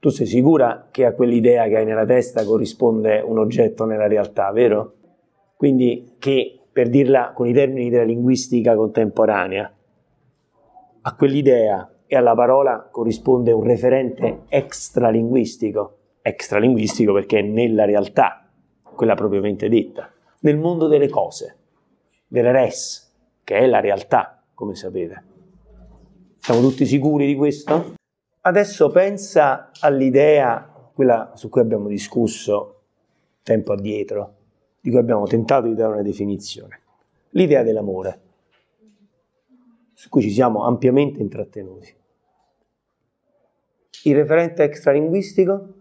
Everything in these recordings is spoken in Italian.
Tu sei sicura che a quell'idea che hai nella testa corrisponde un oggetto nella realtà, vero? Quindi che, per dirla con i termini della linguistica contemporanea, a quell'idea e alla parola corrisponde un referente extralinguistico, extralinguistico perché è nella realtà, quella propriamente detta, nel mondo delle cose, delle res, che è la realtà, come sapete. Siamo tutti sicuri di questo? Adesso pensa all'idea, quella su cui abbiamo discusso tempo addietro, di cui abbiamo tentato di dare una definizione, l'idea dell'amore, su cui ci siamo ampiamente intrattenuti. Il referente extralinguistico?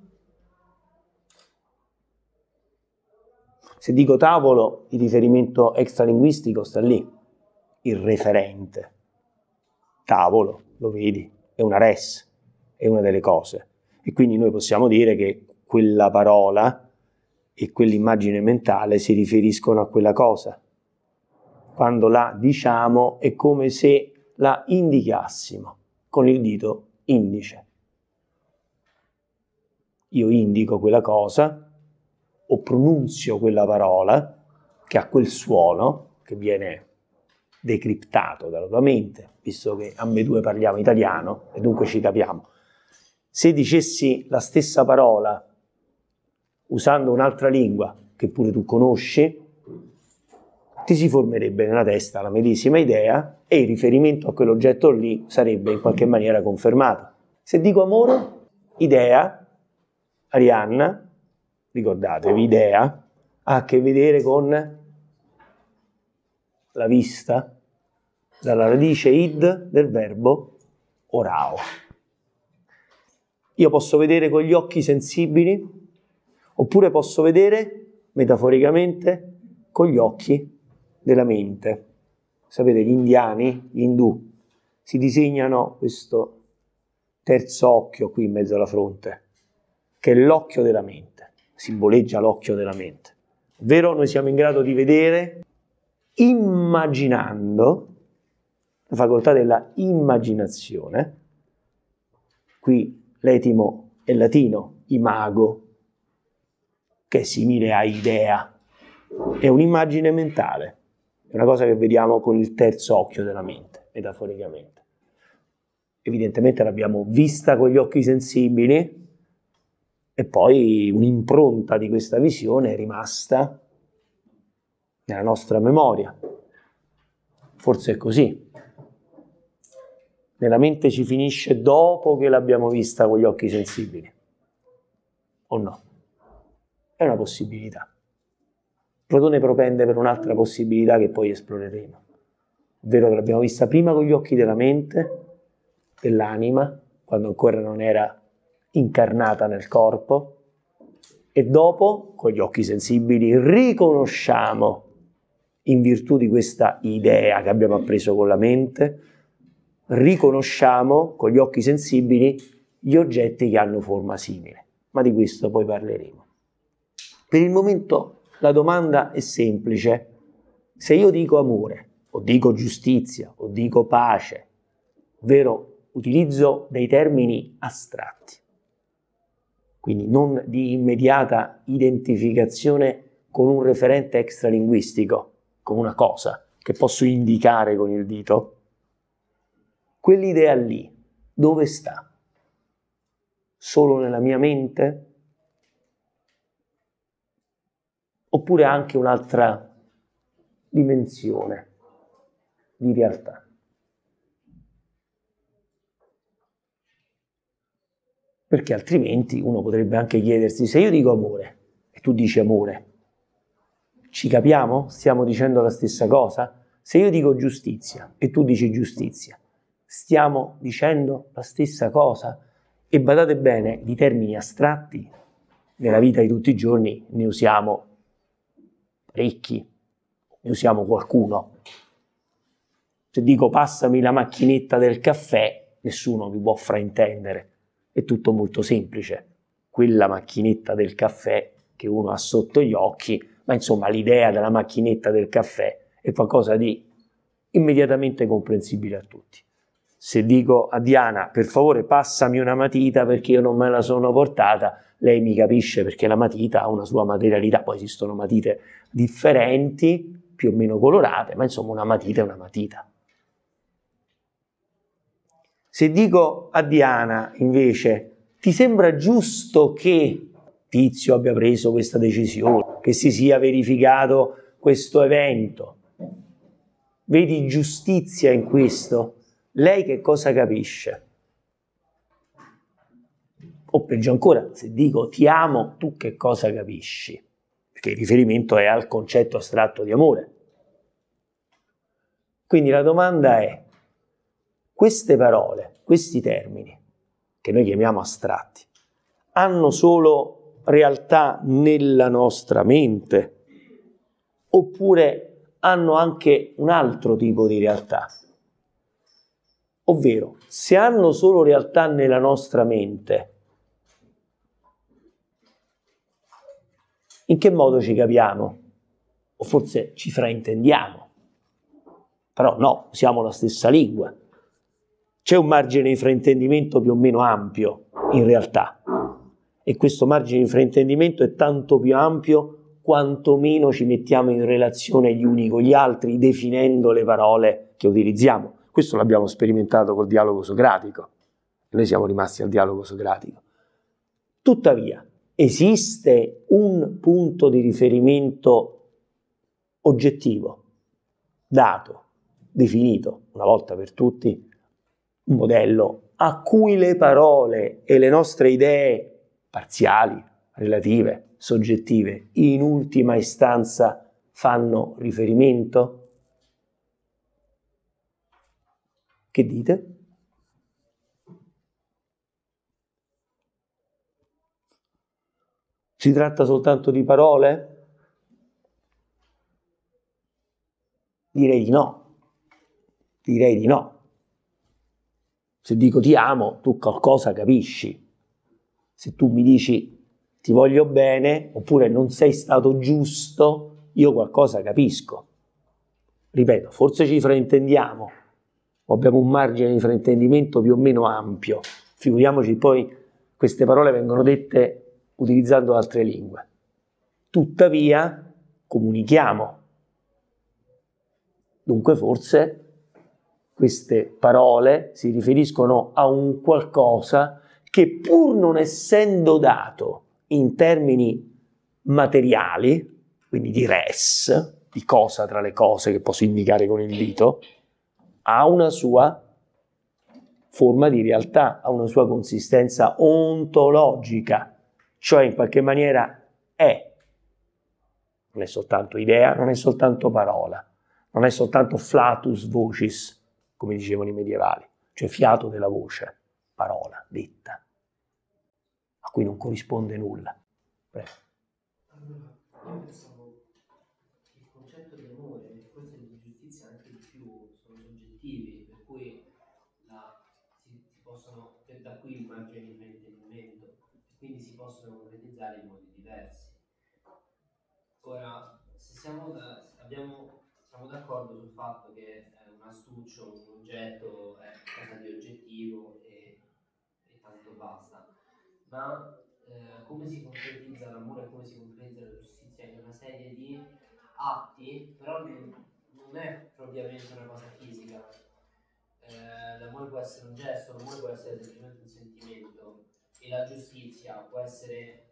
Se dico tavolo, il riferimento extralinguistico sta lì, il referente. Tavolo, lo vedi, è una res è una delle cose. E quindi noi possiamo dire che quella parola e quell'immagine mentale si riferiscono a quella cosa. Quando la diciamo è come se la indicassimo con il dito indice. Io indico quella cosa o pronunzio quella parola che ha quel suono che viene decriptato dalla tua mente, visto che ambedue parliamo italiano e dunque ci capiamo se dicessi la stessa parola usando un'altra lingua che pure tu conosci, ti si formerebbe nella testa la medesima idea e il riferimento a quell'oggetto lì sarebbe in qualche maniera confermato. Se dico amore, idea, Arianna, ricordatevi, idea, ha a che vedere con la vista, dalla radice id del verbo orao. Io posso vedere con gli occhi sensibili, oppure posso vedere, metaforicamente, con gli occhi della mente. Sapete, gli indiani, gli indù, si disegnano questo terzo occhio qui in mezzo alla fronte, che è l'occhio della mente, simboleggia l'occhio della mente. Ovvero noi siamo in grado di vedere immaginando, la facoltà della immaginazione, qui l'etimo è latino, imago, che è simile a idea, è un'immagine mentale, è una cosa che vediamo con il terzo occhio della mente, metaforicamente. Evidentemente l'abbiamo vista con gli occhi sensibili e poi un'impronta di questa visione è rimasta nella nostra memoria. Forse è così nella mente ci finisce dopo che l'abbiamo vista con gli occhi sensibili. O no? È una possibilità. Platone propende per un'altra possibilità che poi esploreremo, ovvero che l'abbiamo vista prima con gli occhi della mente, dell'anima, quando ancora non era incarnata nel corpo, e dopo, con gli occhi sensibili, riconosciamo, in virtù di questa idea che abbiamo appreso con la mente, riconosciamo con gli occhi sensibili gli oggetti che hanno forma simile. Ma di questo poi parleremo. Per il momento la domanda è semplice. Se io dico amore, o dico giustizia, o dico pace, ovvero utilizzo dei termini astratti, quindi non di immediata identificazione con un referente extralinguistico, con una cosa che posso indicare con il dito, Quell'idea lì, dove sta? Solo nella mia mente? Oppure anche un'altra dimensione di realtà? Perché altrimenti uno potrebbe anche chiedersi, se io dico amore e tu dici amore, ci capiamo? Stiamo dicendo la stessa cosa? Se io dico giustizia e tu dici giustizia, stiamo dicendo la stessa cosa. E badate bene, di termini astratti nella vita di tutti i giorni ne usiamo parecchi, ne usiamo qualcuno. Se dico passami la macchinetta del caffè, nessuno vi può fraintendere, è tutto molto semplice. Quella macchinetta del caffè che uno ha sotto gli occhi, ma insomma l'idea della macchinetta del caffè è qualcosa di immediatamente comprensibile a tutti se dico a Diana per favore passami una matita perché io non me la sono portata, lei mi capisce perché la matita ha una sua materialità, poi esistono matite differenti, più o meno colorate, ma insomma una matita è una matita. Se dico a Diana invece ti sembra giusto che Tizio abbia preso questa decisione, che si sia verificato questo evento, vedi giustizia in questo? lei che cosa capisce? O peggio ancora, se dico ti amo, tu che cosa capisci? Perché il riferimento è al concetto astratto di amore. Quindi la domanda è, queste parole, questi termini, che noi chiamiamo astratti, hanno solo realtà nella nostra mente oppure hanno anche un altro tipo di realtà? Ovvero, se hanno solo realtà nella nostra mente, in che modo ci capiamo? O forse ci fraintendiamo? Però no, siamo la stessa lingua. C'è un margine di fraintendimento più o meno ampio, in realtà. E questo margine di fraintendimento è tanto più ampio quanto meno ci mettiamo in relazione gli uni con gli altri, definendo le parole che utilizziamo. Questo l'abbiamo sperimentato col dialogo socratico. Noi siamo rimasti al dialogo socratico. Tuttavia, esiste un punto di riferimento oggettivo, dato, definito una volta per tutti, un modello a cui le parole e le nostre idee parziali, relative, soggettive, in ultima istanza fanno riferimento? Che dite? Si tratta soltanto di parole? Direi di no. Direi di no. Se dico ti amo, tu qualcosa capisci. Se tu mi dici ti voglio bene oppure non sei stato giusto, io qualcosa capisco. Ripeto, forse ci fraintendiamo, o abbiamo un margine di fraintendimento più o meno ampio. Figuriamoci poi queste parole vengono dette utilizzando altre lingue. Tuttavia comunichiamo. Dunque forse queste parole si riferiscono a un qualcosa che pur non essendo dato in termini materiali, quindi di res, di cosa tra le cose che posso indicare con il dito, ha una sua forma di realtà, ha una sua consistenza ontologica, cioè in qualche maniera è. Non è soltanto idea, non è soltanto parola, non è soltanto flatus vocis, come dicevano i medievali, cioè fiato della voce, parola detta, a cui non corrisponde nulla. Prego. Ora, se siamo, da, se abbiamo, siamo d'accordo sul fatto che eh, un astuccio, un oggetto è qualcosa di oggettivo e, e tanto basta, ma eh, come si concretizza l'amore, come si concretizza la giustizia in una serie di atti, però non, non è propriamente una cosa fisica. Eh, l'amore può essere un gesto, l'amore può essere semplicemente un sentimento e la giustizia può essere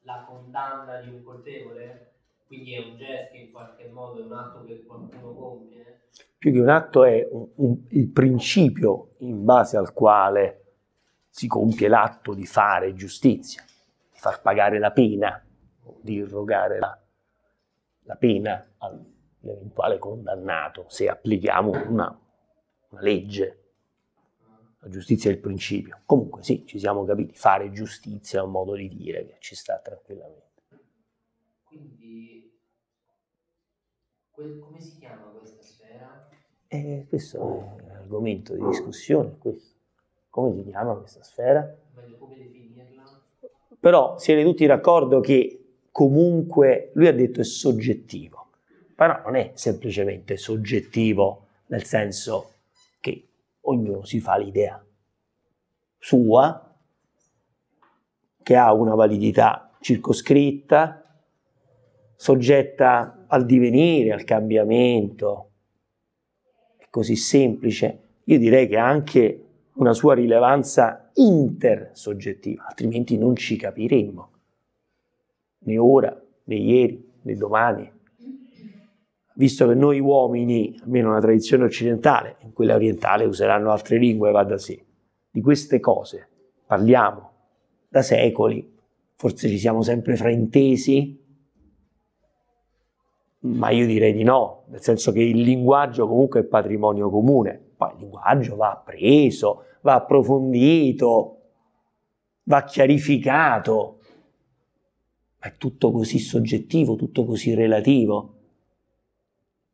la condanna di un colpevole quindi è un gesto in qualche modo, è un atto che qualcuno compie? Eh? Più che un atto è un, un, il principio in base al quale si compie l'atto di fare giustizia, di far pagare la pena, di irrogare la, la pena all'eventuale condannato, se applichiamo una, una legge. La giustizia è il principio. Comunque sì, ci siamo capiti, fare giustizia è un modo di dire che ci sta tranquillamente. Quindi come si chiama questa sfera? Eh, questo è un argomento di discussione, questo. Come si chiama questa sfera? Meglio come definirla? Però siete tutti d'accordo che comunque lui ha detto è soggettivo, però non è semplicemente soggettivo nel senso che ognuno si fa l'idea sua, che ha una validità circoscritta, soggetta al divenire, al cambiamento, è così semplice, io direi che ha anche una sua rilevanza intersoggettiva, altrimenti non ci capiremmo, né ora, né ieri, né domani. Visto che noi uomini, almeno nella tradizione occidentale, in quella orientale useranno altre lingue, va da sé, di queste cose parliamo da secoli, forse ci siamo sempre fraintesi, ma io direi di no, nel senso che il linguaggio comunque è patrimonio comune, poi il linguaggio va appreso, va approfondito, va chiarificato, ma è tutto così soggettivo, tutto così relativo.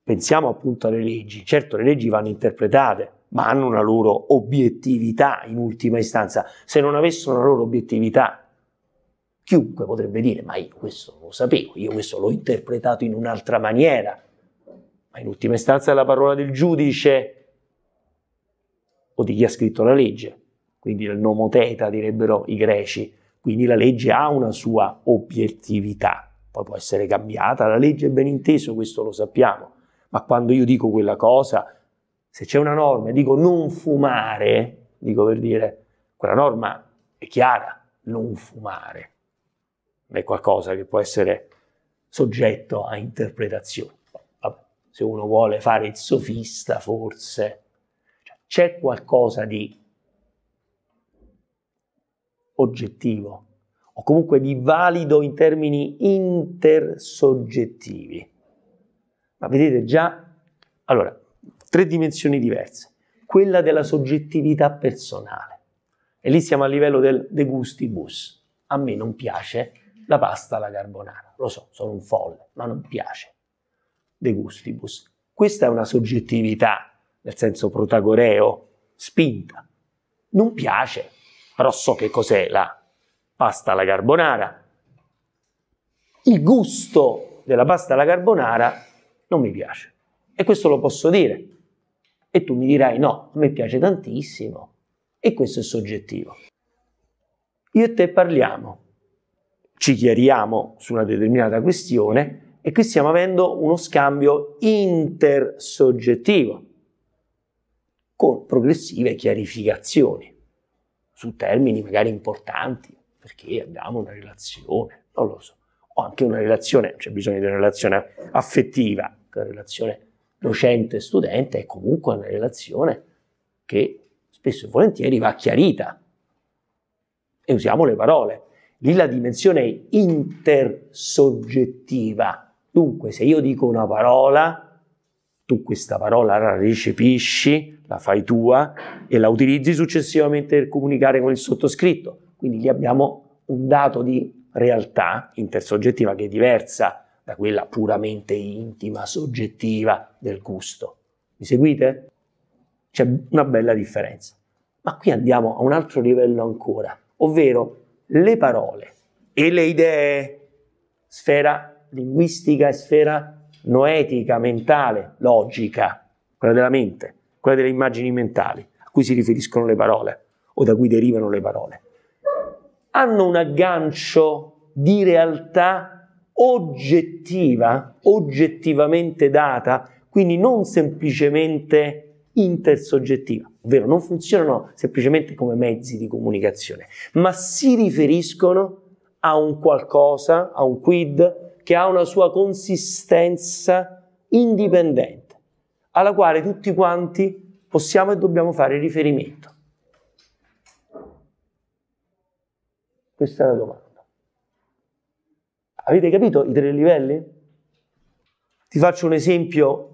Pensiamo appunto alle leggi, certo le leggi vanno interpretate, ma hanno una loro obiettività in ultima istanza, se non avessero una loro obiettività Chiunque potrebbe dire, ma io questo lo sapevo, io questo l'ho interpretato in un'altra maniera. Ma in ultima istanza è la parola del giudice o di chi ha scritto la legge. Quindi il nomoteta direbbero i greci. Quindi la legge ha una sua obiettività, poi può essere cambiata, la legge è ben inteso, questo lo sappiamo. Ma quando io dico quella cosa, se c'è una norma e dico non fumare, dico per dire, quella norma è chiara, non fumare è qualcosa che può essere soggetto a interpretazioni. Vabbè, se uno vuole fare il sofista, forse cioè, c'è qualcosa di oggettivo o comunque di valido in termini intersoggettivi. Ma vedete già, allora, tre dimensioni diverse. Quella della soggettività personale. E lì siamo a livello del de gustibus. A me non piace la pasta alla carbonara. Lo so, sono un folle, ma non piace. De gustibus. Questa è una soggettività, nel senso protagoreo, spinta. Non piace, però so che cos'è la pasta alla carbonara. Il gusto della pasta alla carbonara non mi piace. E questo lo posso dire. E tu mi dirai no, a me piace tantissimo. E questo è soggettivo. Io e te parliamo ci chiariamo su una determinata questione e qui stiamo avendo uno scambio intersoggettivo con progressive chiarificazioni su termini magari importanti perché abbiamo una relazione, non lo so, o anche una relazione, c'è bisogno di una relazione affettiva, una relazione docente-studente è comunque una relazione che spesso e volentieri va chiarita e usiamo le parole Lì la dimensione è intersoggettiva. Dunque, se io dico una parola, tu questa parola la recepisci, la fai tua e la utilizzi successivamente per comunicare con il sottoscritto. Quindi lì abbiamo un dato di realtà intersoggettiva che è diversa da quella puramente intima, soggettiva del gusto. Mi seguite? C'è una bella differenza. Ma qui andiamo a un altro livello ancora, ovvero le parole e le idee, sfera linguistica e sfera noetica, mentale, logica, quella della mente, quella delle immagini mentali, a cui si riferiscono le parole o da cui derivano le parole, hanno un aggancio di realtà oggettiva, oggettivamente data, quindi non semplicemente intersoggettiva, ovvero non funzionano semplicemente come mezzi di comunicazione, ma si riferiscono a un qualcosa, a un quid che ha una sua consistenza indipendente, alla quale tutti quanti possiamo e dobbiamo fare riferimento. Questa è la domanda. Avete capito i tre livelli? Ti faccio un esempio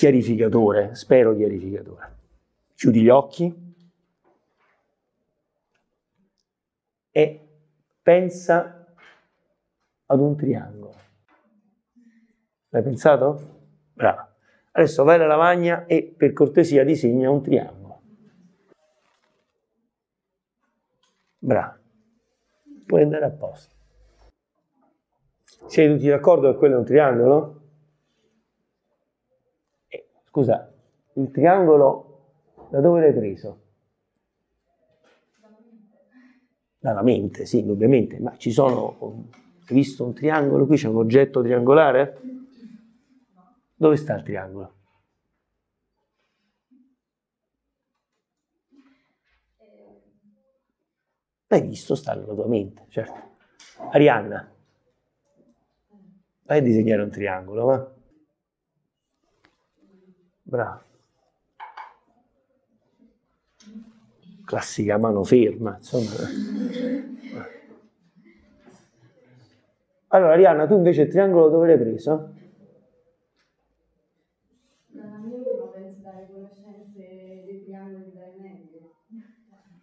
chiarificatore, spero chiarificatore. Chiudi gli occhi e pensa ad un triangolo. L'hai pensato? Bravo. Adesso vai alla lavagna e per cortesia disegna un triangolo. Bravo. Puoi andare a posto. Siete tutti d'accordo che quello è un triangolo? Scusa, il triangolo da dove l'hai preso? Dalla mente, sì, ovviamente, ma ci sono, hai visto un triangolo qui, c'è un oggetto triangolare? Dove sta il triangolo? L'hai visto, sta nella tua mente, certo. Arianna, vai a disegnare un triangolo, va? Bravo. Classica mano ferma, insomma. Allora, Arianna, tu invece il triangolo dove l'hai preso?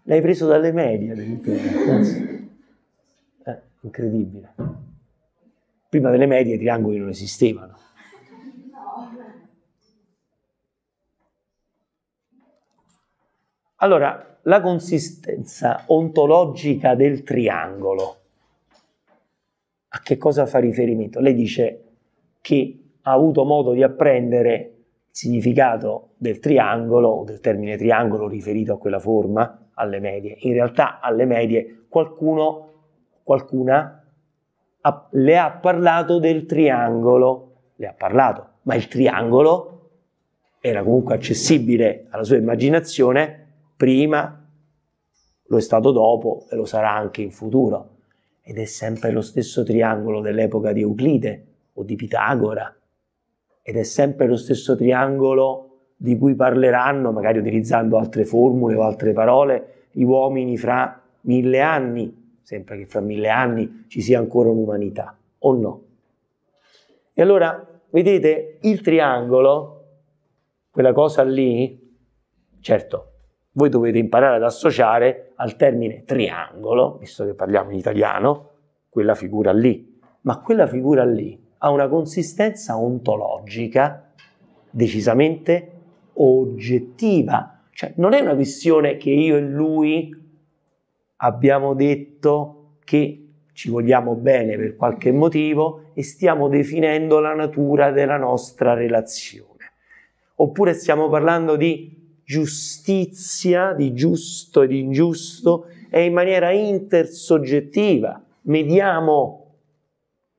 L'hai preso dalle medie, Eh, incredibile. Prima delle medie i triangoli non esistevano. Allora, la consistenza ontologica del triangolo, a che cosa fa riferimento? Lei dice che ha avuto modo di apprendere il significato del triangolo, o del termine triangolo riferito a quella forma, alle medie. In realtà alle medie qualcuno, qualcuna ha, le ha parlato del triangolo, le ha parlato, ma il triangolo era comunque accessibile alla sua immaginazione prima, lo è stato dopo e lo sarà anche in futuro. Ed è sempre lo stesso triangolo dell'epoca di Euclide o di Pitagora. Ed è sempre lo stesso triangolo di cui parleranno, magari utilizzando altre formule o altre parole, gli uomini fra mille anni, sempre che fra mille anni ci sia ancora un'umanità, o no? E allora, vedete, il triangolo, quella cosa lì, certo, voi dovete imparare ad associare al termine triangolo, visto che parliamo in italiano, quella figura lì. Ma quella figura lì ha una consistenza ontologica decisamente oggettiva. Cioè non è una questione che io e lui abbiamo detto che ci vogliamo bene per qualche motivo e stiamo definendo la natura della nostra relazione. Oppure stiamo parlando di giustizia di giusto e di ingiusto è in maniera intersoggettiva. Mediamo,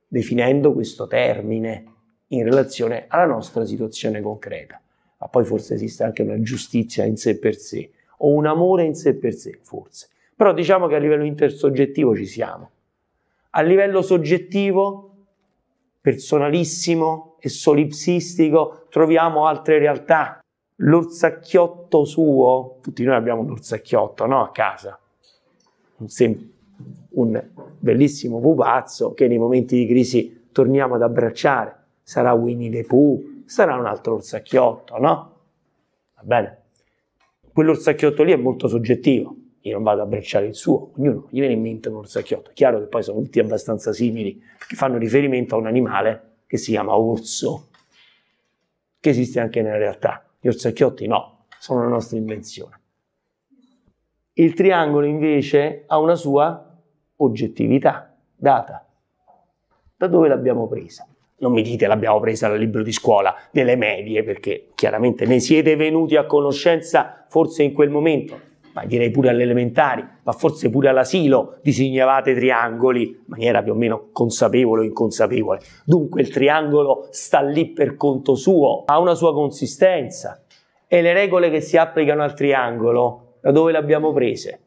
definendo questo termine in relazione alla nostra situazione concreta. Ma poi forse esiste anche una giustizia in sé per sé o un amore in sé per sé, forse. Però diciamo che a livello intersoggettivo ci siamo. A livello soggettivo, personalissimo e solipsistico, troviamo altre realtà l'orsacchiotto suo, tutti noi abbiamo un orsacchiotto no? a casa, un, sem- un bellissimo pupazzo che nei momenti di crisi torniamo ad abbracciare, sarà Winnie the Pooh, sarà un altro orsacchiotto, no? Va bene? Quell'orsacchiotto lì è molto soggettivo, io non vado ad abbracciare il suo, ognuno gli viene in mente un orsacchiotto, è chiaro che poi sono tutti abbastanza simili, perché fanno riferimento a un animale che si chiama orso, che esiste anche nella realtà gli orsacchiotti no, sono la nostra invenzione. Il triangolo invece ha una sua oggettività data. Da dove l'abbiamo presa? Non mi dite l'abbiamo presa dal libro di scuola, delle medie, perché chiaramente ne siete venuti a conoscenza forse in quel momento ma direi pure alle elementari, ma forse pure all'asilo, disegnavate triangoli in maniera più o meno consapevole o inconsapevole. Dunque il triangolo sta lì per conto suo, ha una sua consistenza e le regole che si applicano al triangolo, da dove le abbiamo prese?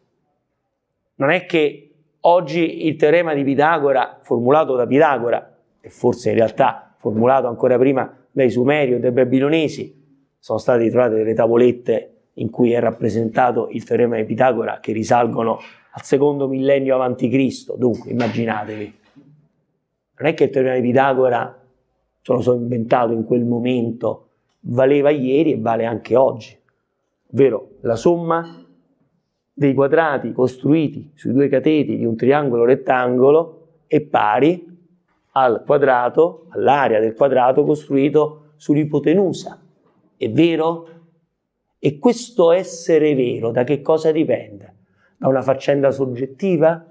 Non è che oggi il teorema di Pitagora, formulato da Pitagora, e forse in realtà formulato ancora prima dai Sumeri o dai Babilonesi, sono state trovate delle tavolette in cui è rappresentato il teorema di Pitagora che risalgono al secondo millennio avanti Cristo. Dunque, immaginatevi, non è che il teorema di Pitagora se lo sono inventato in quel momento, valeva ieri e vale anche oggi, ovvero la somma dei quadrati costruiti sui due cateti di un triangolo rettangolo è pari al quadrato, all'area del quadrato costruito sull'ipotenusa. È vero? E questo essere vero da che cosa dipende? Da una faccenda soggettiva?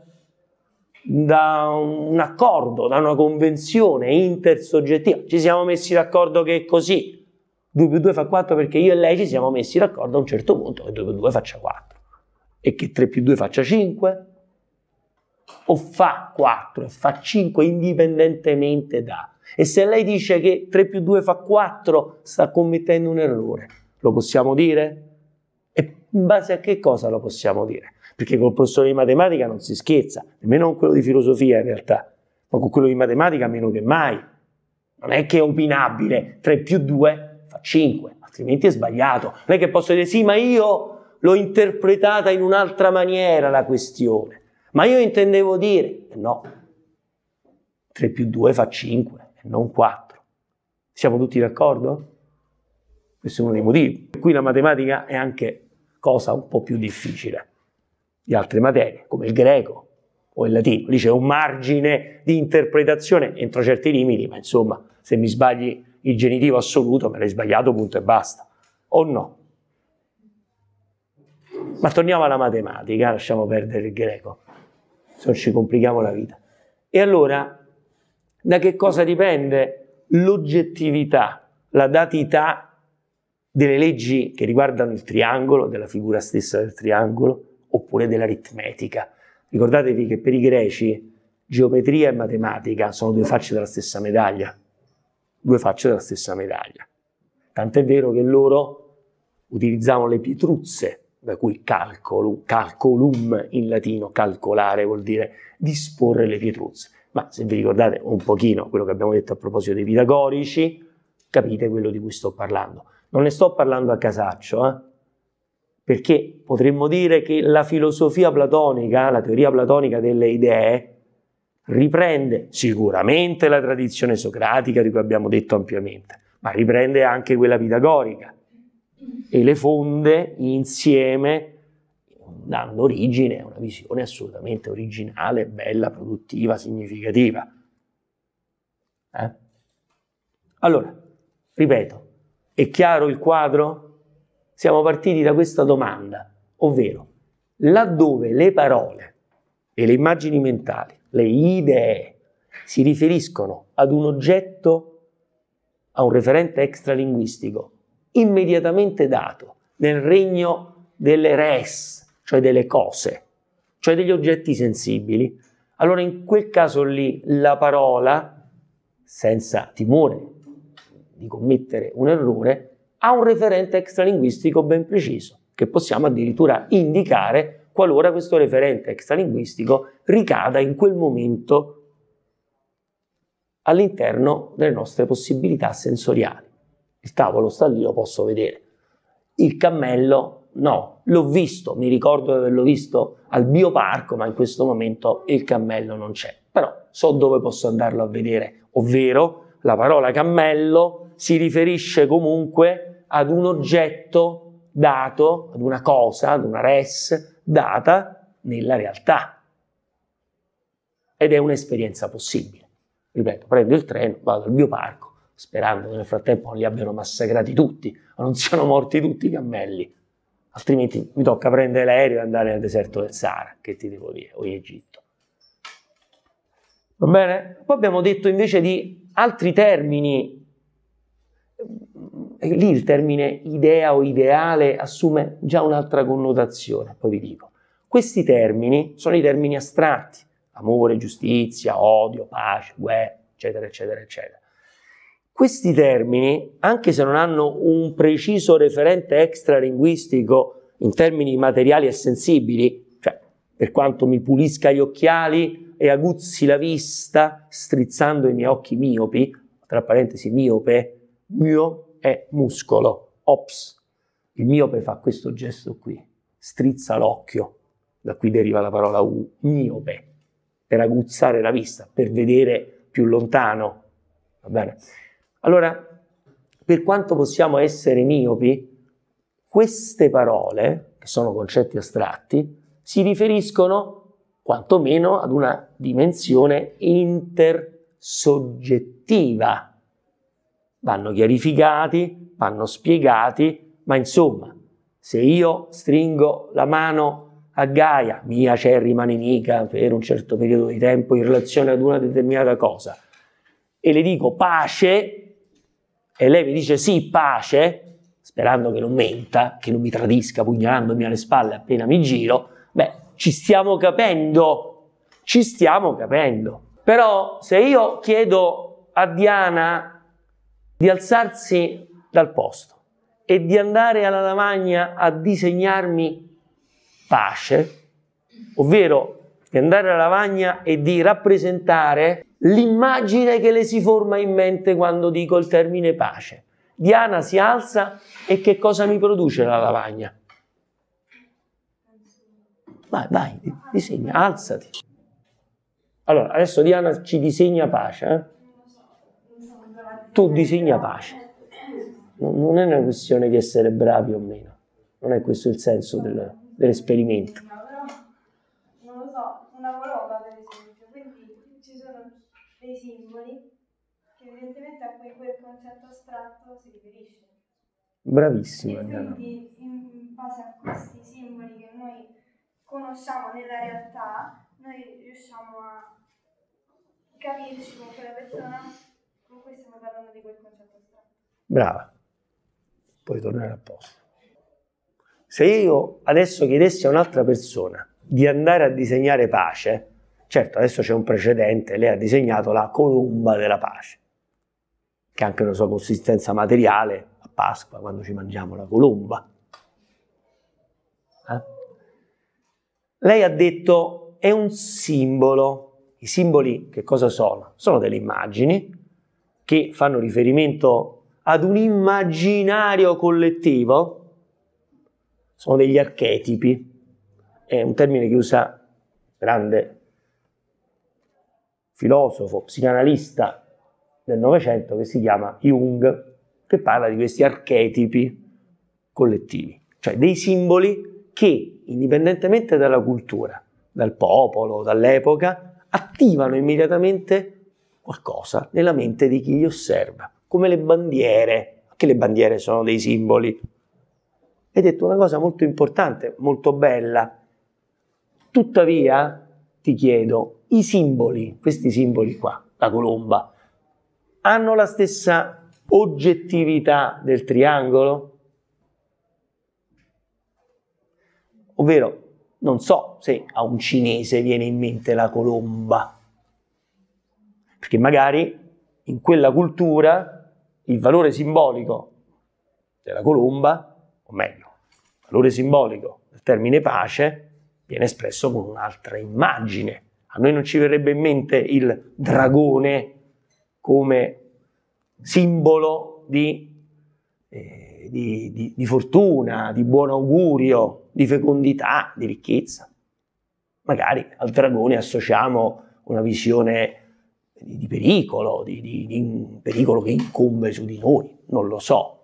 Da un accordo, da una convenzione intersoggettiva? Ci siamo messi d'accordo che è così, 2 più 2 fa 4 perché io e lei ci siamo messi d'accordo a un certo punto che 2 più 2 faccia 4 e che 3 più 2 faccia 5 o fa 4 e fa 5 indipendentemente da e se lei dice che 3 più 2 fa 4 sta commettendo un errore lo possiamo dire? E in base a che cosa lo possiamo dire? Perché col professore di matematica non si scherza, nemmeno con quello di filosofia in realtà, ma con quello di matematica meno che mai. Non è che è opinabile, 3 più 2 fa 5, altrimenti è sbagliato. Non è che posso dire sì, ma io l'ho interpretata in un'altra maniera la questione, ma io intendevo dire no, 3 più 2 fa 5 e non 4. Siamo tutti d'accordo? Questo è uno dei motivi. Per cui la matematica è anche cosa un po' più difficile di altre materie, come il greco o il latino. Lì c'è un margine di interpretazione entro certi limiti, ma insomma, se mi sbagli il genitivo assoluto, me l'hai sbagliato, punto e basta. O no? Ma torniamo alla matematica, lasciamo perdere il greco, se non ci complichiamo la vita. E allora, da che cosa dipende l'oggettività, la datità delle leggi che riguardano il triangolo, della figura stessa del triangolo, oppure dell'aritmetica. Ricordatevi che per i greci geometria e matematica sono due facce della stessa medaglia, due facce della stessa medaglia. Tant'è vero che loro utilizzavano le pietruzze, da cui calcolo, calcolum in latino, calcolare vuol dire disporre le pietruzze. Ma se vi ricordate un pochino quello che abbiamo detto a proposito dei pitagorici, capite quello di cui sto parlando. Non ne sto parlando a casaccio, eh? perché potremmo dire che la filosofia platonica, la teoria platonica delle idee, riprende sicuramente la tradizione socratica di cui abbiamo detto ampiamente, ma riprende anche quella pitagorica e le fonde insieme dando origine a una visione assolutamente originale, bella, produttiva, significativa. Eh? Allora, ripeto, è chiaro il quadro? Siamo partiti da questa domanda, ovvero laddove le parole e le immagini mentali, le idee, si riferiscono ad un oggetto, a un referente extralinguistico, immediatamente dato nel regno delle res, cioè delle cose, cioè degli oggetti sensibili, allora in quel caso lì la parola, senza timore di commettere un errore ha un referente extralinguistico ben preciso, che possiamo addirittura indicare qualora questo referente extralinguistico ricada in quel momento all'interno delle nostre possibilità sensoriali. Il tavolo sta lì, lo posso vedere. Il cammello no, l'ho visto, mi ricordo di averlo visto al bioparco, ma in questo momento il cammello non c'è. Però so dove posso andarlo a vedere, ovvero la parola cammello si riferisce comunque ad un oggetto dato, ad una cosa, ad una res data nella realtà. Ed è un'esperienza possibile. Ripeto, prendo il treno, vado al bioparco, sperando che nel frattempo non li abbiano massacrati tutti o non siano morti tutti i cammelli. Altrimenti mi tocca prendere l'aereo e andare nel deserto del Sahara, che ti devo dire, o in Egitto. Va bene? Poi abbiamo detto invece di altri termini lì il termine idea o ideale assume già un'altra connotazione, poi vi dico. Questi termini sono i termini astratti, amore, giustizia, odio, pace, guerra, eccetera, eccetera, eccetera. Questi termini, anche se non hanno un preciso referente extralinguistico in termini materiali e sensibili, cioè per quanto mi pulisca gli occhiali e aguzzi la vista strizzando i miei occhi miopi, tra parentesi miope, mio è muscolo. Ops. Il miope fa questo gesto qui, strizza l'occhio, da qui deriva la parola U, miope, per aguzzare la vista, per vedere più lontano. Va bene? Allora, per quanto possiamo essere miopi, queste parole, che sono concetti astratti, si riferiscono quantomeno ad una dimensione intersoggettiva vanno chiarificati, vanno spiegati, ma insomma, se io stringo la mano a Gaia, mia cerrima nemica per un certo periodo di tempo in relazione ad una determinata cosa, e le dico pace, e lei mi dice sì, pace, sperando che non menta, che non mi tradisca pugnalandomi alle spalle appena mi giro, beh, ci stiamo capendo, ci stiamo capendo. Però se io chiedo a Diana di alzarsi dal posto e di andare alla lavagna a disegnarmi pace, ovvero di andare alla lavagna e di rappresentare l'immagine che le si forma in mente quando dico il termine pace. Diana si alza e che cosa mi produce la lavagna? Vai, vai, disegna, alzati. Allora, adesso Diana ci disegna pace. Eh? tu disegna pace. Non è una questione di essere bravi o meno, non è questo il senso del, dell'esperimento. non lo so, una prova per esempio, quindi ci sono dei simboli che evidentemente a quel, concetto astratto si riferisce. Bravissima. E quindi in base a questi simboli che noi conosciamo nella realtà, noi riusciamo a capirci con quella persona in cui stiamo parlando di quel concetto astratto. Brava. Puoi tornare a posto. Se io adesso chiedessi a un'altra persona di andare a disegnare pace, certo adesso c'è un precedente, lei ha disegnato la colomba della pace, che ha anche una sua consistenza materiale, a Pasqua quando ci mangiamo la colomba. Eh? Lei ha detto è un simbolo. I simboli che cosa sono? Sono delle immagini che fanno riferimento ad un immaginario collettivo, sono degli archetipi, è un termine che usa grande filosofo, psicanalista del Novecento che si chiama Jung, che parla di questi archetipi collettivi, cioè dei simboli che, indipendentemente dalla cultura, dal popolo, dall'epoca, attivano immediatamente qualcosa nella mente di chi li osserva, come le bandiere, che le bandiere sono dei simboli. Hai detto una cosa molto importante, molto bella. Tuttavia, ti chiedo, i simboli, questi simboli qua, la colomba, hanno la stessa oggettività del triangolo? Ovvero, non so se a un cinese viene in mente la colomba, perché magari in quella cultura il valore simbolico della colomba, o meglio, il valore simbolico del termine pace, viene espresso con un'altra immagine. A noi non ci verrebbe in mente il dragone come simbolo di, eh, di, di, di fortuna, di buon augurio, di fecondità, di ricchezza. Magari al dragone associamo una visione di, di pericolo, di, di pericolo che incombe su di noi, non lo so,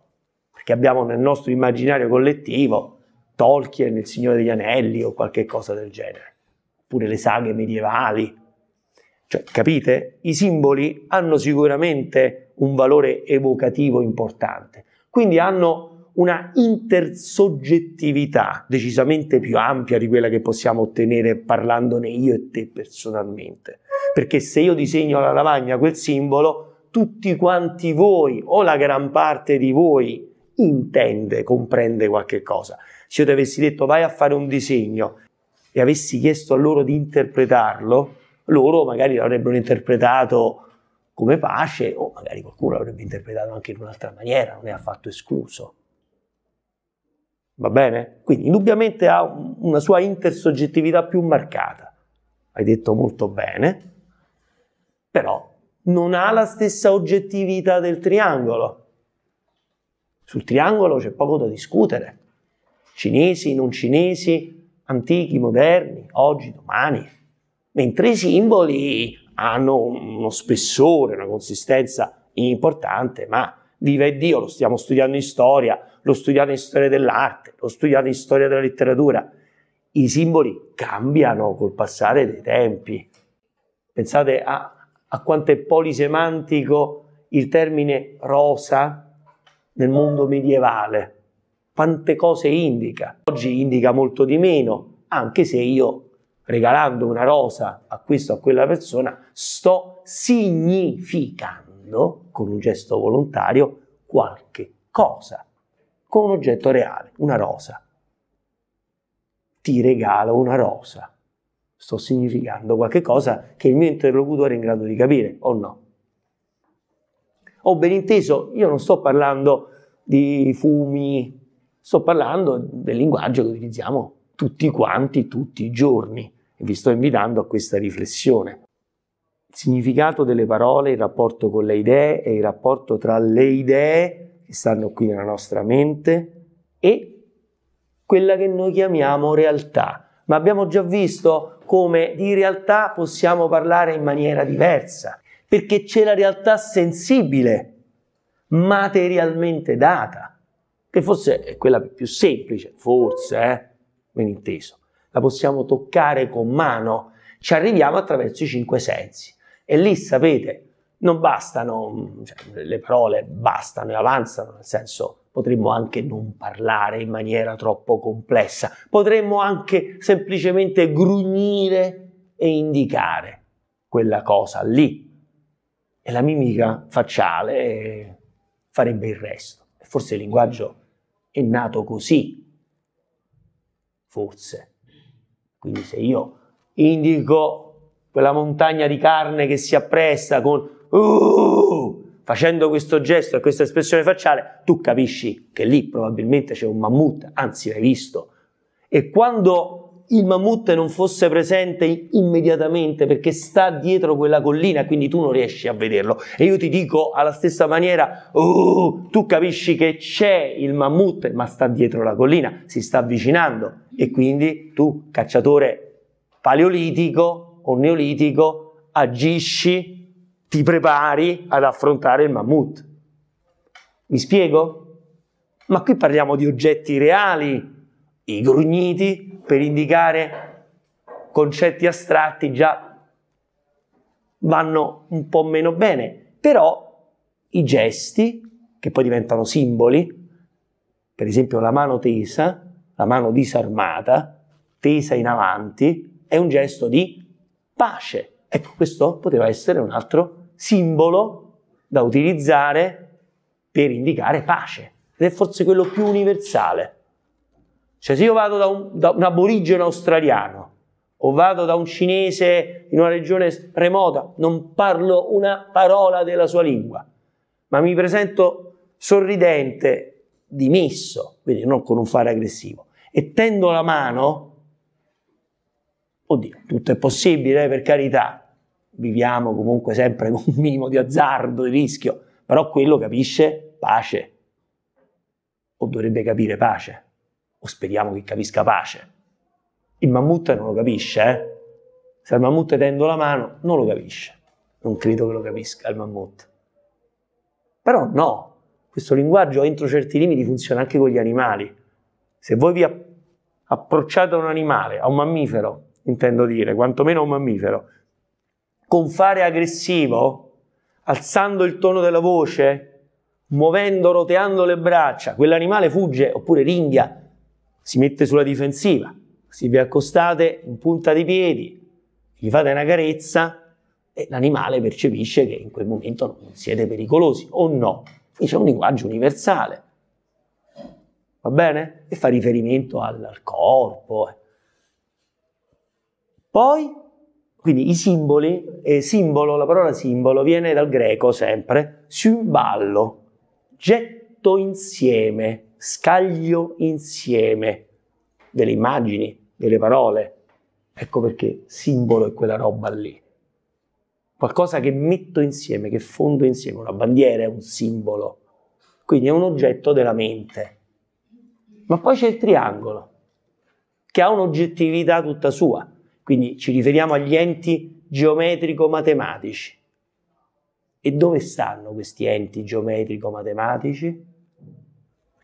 perché abbiamo nel nostro immaginario collettivo Tolkien, il Signore degli Anelli o qualche cosa del genere, oppure le saghe medievali. Cioè, capite? I simboli hanno sicuramente un valore evocativo importante, quindi hanno una intersoggettività decisamente più ampia di quella che possiamo ottenere parlandone io e te personalmente. Perché se io disegno alla lavagna quel simbolo, tutti quanti voi o la gran parte di voi intende, comprende qualche cosa. Se io ti avessi detto vai a fare un disegno e avessi chiesto a loro di interpretarlo, loro magari l'avrebbero interpretato come pace o magari qualcuno l'avrebbe interpretato anche in un'altra maniera, non è affatto escluso. Va bene? Quindi indubbiamente ha una sua intersoggettività più marcata. Hai detto molto bene però non ha la stessa oggettività del triangolo. Sul triangolo c'è poco da discutere. Cinesi, non cinesi, antichi, moderni, oggi, domani. Mentre i simboli hanno uno spessore, una consistenza importante, ma viva Dio, lo stiamo studiando in storia, lo studiamo in storia dell'arte, lo studiamo in storia della letteratura. I simboli cambiano col passare dei tempi. Pensate a a quanto è polisemantico il termine rosa nel mondo medievale. Quante cose indica. Oggi indica molto di meno, anche se io regalando una rosa a questo o a quella persona sto significando con un gesto volontario qualche cosa, con un oggetto reale, una rosa. Ti regalo una rosa sto significando qualcosa che il mio interlocutore è in grado di capire o no. Ho ben inteso, io non sto parlando di fumi, sto parlando del linguaggio che utilizziamo tutti quanti, tutti i giorni. E vi sto invitando a questa riflessione. Il significato delle parole, il rapporto con le idee e il rapporto tra le idee che stanno qui nella nostra mente e quella che noi chiamiamo realtà, ma abbiamo già visto come di realtà possiamo parlare in maniera diversa, perché c'è la realtà sensibile, materialmente data, che forse è quella più semplice, forse, eh? ben inteso, la possiamo toccare con mano, ci arriviamo attraverso i cinque sensi. E lì, sapete, non bastano, cioè, le parole bastano e avanzano, nel senso potremmo anche non parlare in maniera troppo complessa, potremmo anche semplicemente grugnire e indicare quella cosa lì. E la mimica facciale farebbe il resto. Forse il linguaggio è nato così, forse. Quindi se io indico quella montagna di carne che si appresta con uh, facendo questo gesto e questa espressione facciale, tu capisci che lì probabilmente c'è un mammut, anzi l'hai visto. E quando il mammut non fosse presente immediatamente perché sta dietro quella collina, quindi tu non riesci a vederlo. E io ti dico alla stessa maniera, oh, tu capisci che c'è il mammut, ma sta dietro la collina, si sta avvicinando. E quindi tu, cacciatore paleolitico o neolitico, agisci ti prepari ad affrontare il mammut. Mi spiego? Ma qui parliamo di oggetti reali, i grugniti, per indicare concetti astratti già vanno un po' meno bene, però i gesti, che poi diventano simboli, per esempio la mano tesa, la mano disarmata, tesa in avanti, è un gesto di pace. Ecco, questo poteva essere un altro simbolo da utilizzare per indicare pace. Ed è forse quello più universale. Cioè se io vado da un, da un aborigeno australiano o vado da un cinese in una regione remota, non parlo una parola della sua lingua, ma mi presento sorridente, dimesso, quindi non con un fare aggressivo, e tendo la mano, oddio, tutto è possibile eh, per carità, viviamo comunque sempre con un minimo di azzardo, di rischio, però quello capisce pace, o dovrebbe capire pace, o speriamo che capisca pace. Il mammut non lo capisce, eh? se al mammut tendo la mano non lo capisce, non credo che lo capisca il mammut. Però no, questo linguaggio entro certi limiti funziona anche con gli animali. Se voi vi approcciate a un animale, a un mammifero, intendo dire, quantomeno a un mammifero, con fare aggressivo, alzando il tono della voce, muovendo, roteando le braccia, quell'animale fugge oppure ringhia, si mette sulla difensiva. Se vi accostate in punta di piedi, gli fate una carezza e l'animale percepisce che in quel momento non siete pericolosi o no. Qui c'è un linguaggio universale. Va bene? E fa riferimento al, al corpo. Eh. Poi quindi i simboli, eh, simbolo, la parola simbolo viene dal greco sempre, symballo, getto insieme, scaglio insieme delle immagini, delle parole. Ecco perché simbolo è quella roba lì. Qualcosa che metto insieme, che fondo insieme, una bandiera è un simbolo. Quindi è un oggetto della mente. Ma poi c'è il triangolo, che ha un'oggettività tutta sua quindi ci riferiamo agli enti geometrico-matematici. E dove stanno questi enti geometrico-matematici?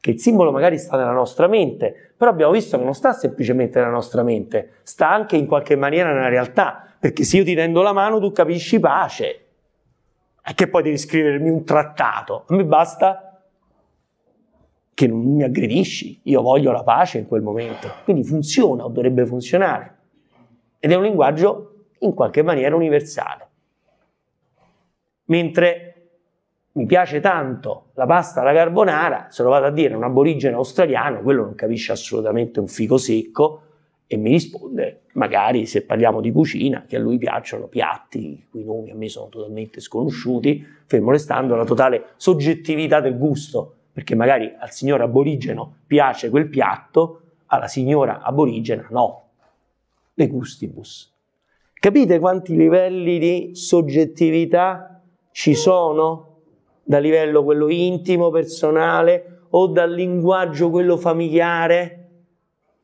Che il simbolo magari sta nella nostra mente, però abbiamo visto che non sta semplicemente nella nostra mente, sta anche in qualche maniera nella realtà, perché se io ti tendo la mano tu capisci pace, E che poi devi scrivermi un trattato, a me basta che non mi aggredisci, io voglio la pace in quel momento, quindi funziona o dovrebbe funzionare ed è un linguaggio in qualche maniera universale. Mentre mi piace tanto la pasta alla carbonara, se lo vado a dire un aborigeno australiano, quello non capisce assolutamente un fico secco e mi risponde, magari se parliamo di cucina, che a lui piacciono piatti i cui nomi a me sono totalmente sconosciuti, fermo restando la totale soggettività del gusto, perché magari al signor aborigeno piace quel piatto, alla signora aborigena no le gustibus. Capite quanti livelli di soggettività ci sono? Da livello quello intimo, personale, o dal linguaggio quello familiare,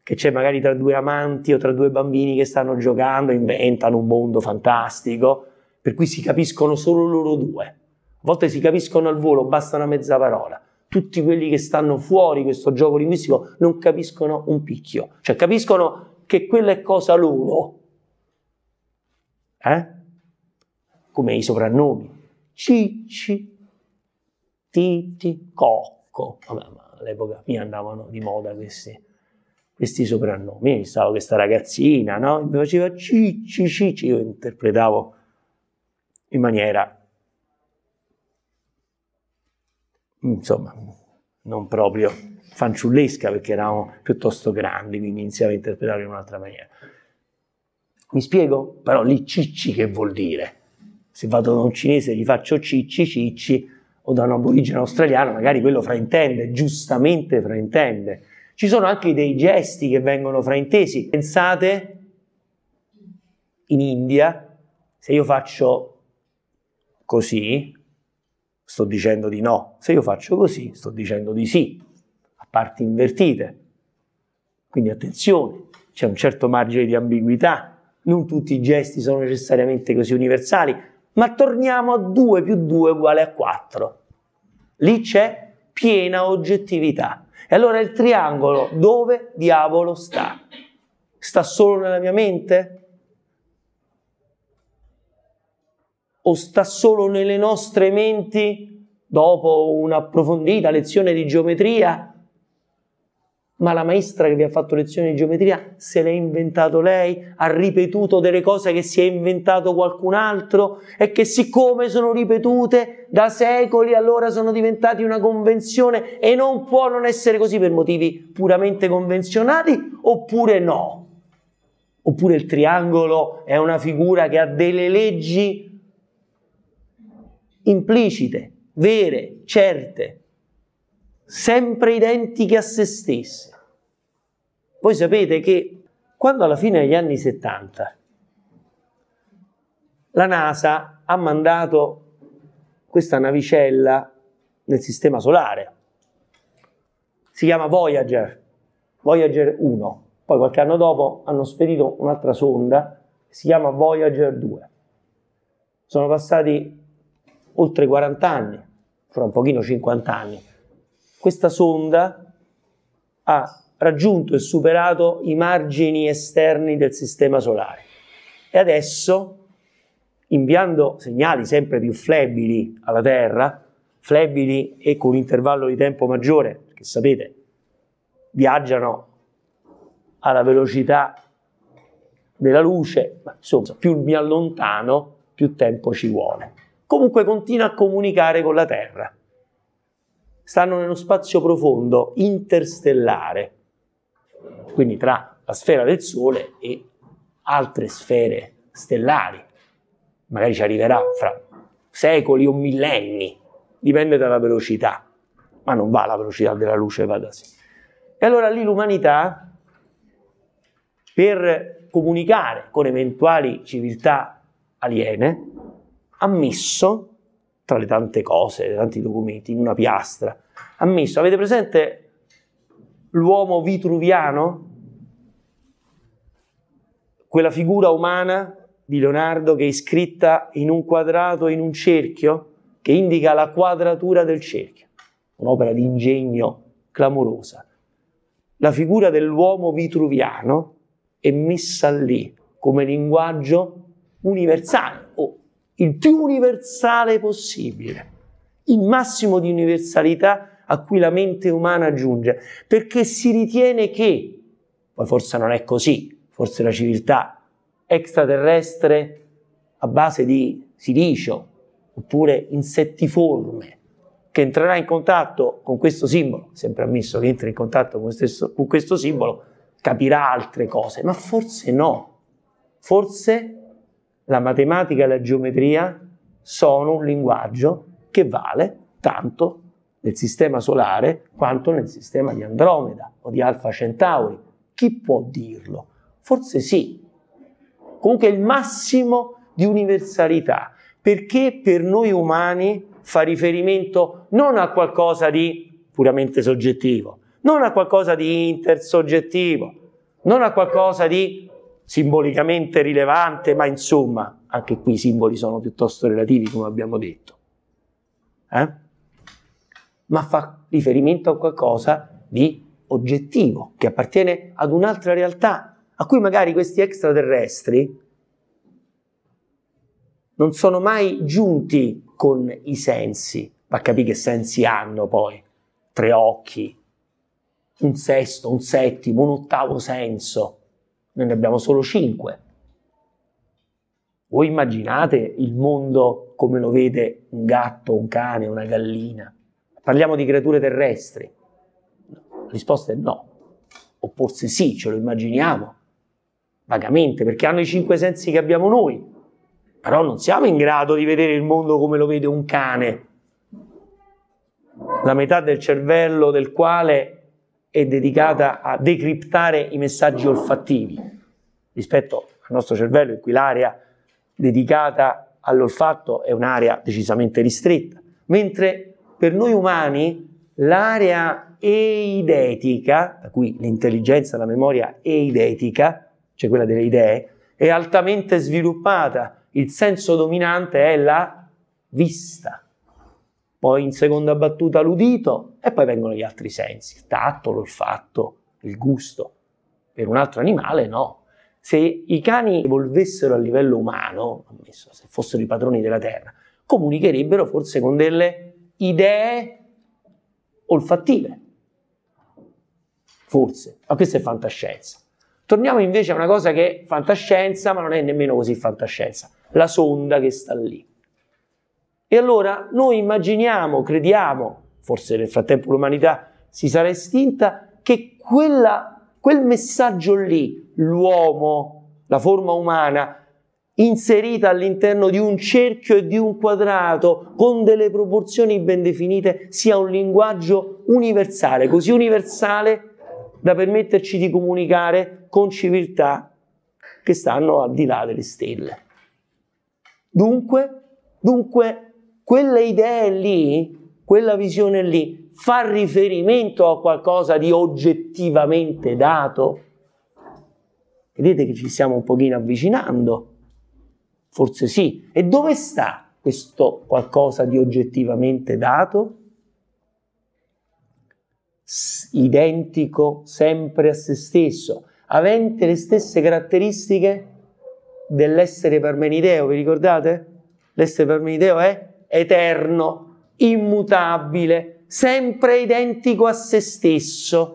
che c'è magari tra due amanti o tra due bambini che stanno giocando, inventano un mondo fantastico, per cui si capiscono solo loro due. A volte si capiscono al volo, basta una mezza parola. Tutti quelli che stanno fuori questo gioco linguistico non capiscono un picchio, cioè capiscono che quella è cosa loro. Eh? Come i soprannomi. Cicci, Titi, Cocco. Vabbè, ma all'epoca mi andavano di moda questi, questi soprannomi. Io pensavo questa ragazzina, no? Mi faceva Cicci, Cicci. Io interpretavo in maniera insomma, non proprio fanciullesca perché eravamo piuttosto grandi, quindi iniziava a interpretarlo in un'altra maniera. Mi spiego? Però lì cicci che vuol dire? Se vado da un cinese e gli faccio cicci cicci o da un aborigeno australiano, magari quello fraintende, giustamente fraintende. Ci sono anche dei gesti che vengono fraintesi. Pensate in India, se io faccio così, sto dicendo di no, se io faccio così, sto dicendo di sì parti invertite. Quindi attenzione, c'è un certo margine di ambiguità, non tutti i gesti sono necessariamente così universali, ma torniamo a 2 più 2 uguale a 4. Lì c'è piena oggettività. E allora il triangolo dove diavolo sta? Sta solo nella mia mente? O sta solo nelle nostre menti dopo un'approfondita lezione di geometria? ma la maestra che vi ha fatto lezioni di geometria se l'è inventato lei, ha ripetuto delle cose che si è inventato qualcun altro e che siccome sono ripetute da secoli allora sono diventate una convenzione e non può non essere così per motivi puramente convenzionali oppure no. Oppure il triangolo è una figura che ha delle leggi implicite, vere, certe, sempre identiche a se stesse. Voi sapete che quando alla fine degli anni 70 la NASA ha mandato questa navicella nel sistema solare, si chiama Voyager, Voyager 1, poi qualche anno dopo hanno spedito un'altra sonda, si chiama Voyager 2. Sono passati oltre 40 anni, fra un pochino 50 anni, questa sonda ha raggiunto e superato i margini esterni del sistema solare e adesso, inviando segnali sempre più flebili alla Terra, flebili e con un intervallo di tempo maggiore, perché sapete, viaggiano alla velocità della luce, ma insomma, più mi allontano, più tempo ci vuole. Comunque continua a comunicare con la Terra stanno nello spazio profondo interstellare, quindi tra la sfera del Sole e altre sfere stellari. Magari ci arriverà fra secoli o millenni, dipende dalla velocità, ma non va la velocità della luce, va da sé. E allora lì l'umanità, per comunicare con eventuali civiltà aliene, ha messo tra le tante cose, tanti documenti, in una piastra. Ha messo, avete presente l'uomo vitruviano? Quella figura umana di Leonardo che è scritta in un quadrato, in un cerchio, che indica la quadratura del cerchio. Un'opera di ingegno clamorosa. La figura dell'uomo vitruviano è messa lì come linguaggio universale il più universale possibile, il massimo di universalità a cui la mente umana giunge, perché si ritiene che, poi forse non è così, forse la civiltà extraterrestre a base di silicio oppure insettiforme che entrerà in contatto con questo simbolo, sempre ammesso che entri in contatto con, stesso, con questo simbolo, capirà altre cose, ma forse no, forse la matematica e la geometria sono un linguaggio che vale tanto nel sistema solare quanto nel sistema di Andromeda o di Alfa Centauri. Chi può dirlo? Forse sì. Comunque è il massimo di universalità, perché per noi umani fa riferimento non a qualcosa di puramente soggettivo, non a qualcosa di intersoggettivo, non a qualcosa di simbolicamente rilevante, ma insomma, anche qui i simboli sono piuttosto relativi, come abbiamo detto. Eh? Ma fa riferimento a qualcosa di oggettivo, che appartiene ad un'altra realtà, a cui magari questi extraterrestri non sono mai giunti con i sensi, ma capire che sensi hanno poi, tre occhi, un sesto, un settimo, un ottavo senso noi ne abbiamo solo 5. Voi immaginate il mondo come lo vede un gatto, un cane, una gallina? Parliamo di creature terrestri. La risposta è no, o forse sì, ce lo immaginiamo, vagamente, perché hanno i cinque sensi che abbiamo noi, però non siamo in grado di vedere il mondo come lo vede un cane, la metà del cervello del quale è dedicata a decriptare i messaggi olfattivi rispetto al nostro cervello in cui l'area dedicata all'olfatto è un'area decisamente ristretta, mentre per noi umani l'area eidetica, da cui l'intelligenza, la memoria eidetica, cioè quella delle idee, è altamente sviluppata. Il senso dominante è la vista poi in seconda battuta l'udito e poi vengono gli altri sensi, il tatto, l'olfatto, il gusto. Per un altro animale no. Se i cani evolvessero a livello umano, ammesso, se fossero i padroni della terra, comunicherebbero forse con delle idee olfattive. Forse, ma questa è fantascienza. Torniamo invece a una cosa che è fantascienza, ma non è nemmeno così fantascienza, la sonda che sta lì. E allora noi immaginiamo, crediamo, forse nel frattempo l'umanità si sarà estinta, che quella, quel messaggio lì, l'uomo, la forma umana, inserita all'interno di un cerchio e di un quadrato con delle proporzioni ben definite sia un linguaggio universale, così universale da permetterci di comunicare con civiltà che stanno al di là delle stelle. Dunque, dunque quelle idee lì, quella visione lì, fa riferimento a qualcosa di oggettivamente dato? Vedete che ci stiamo un pochino avvicinando? Forse sì. E dove sta questo qualcosa di oggettivamente dato? Identico sempre a se stesso, avente le stesse caratteristiche dell'essere parmenideo, vi ricordate? L'essere parmenideo è eterno, immutabile, sempre identico a se stesso.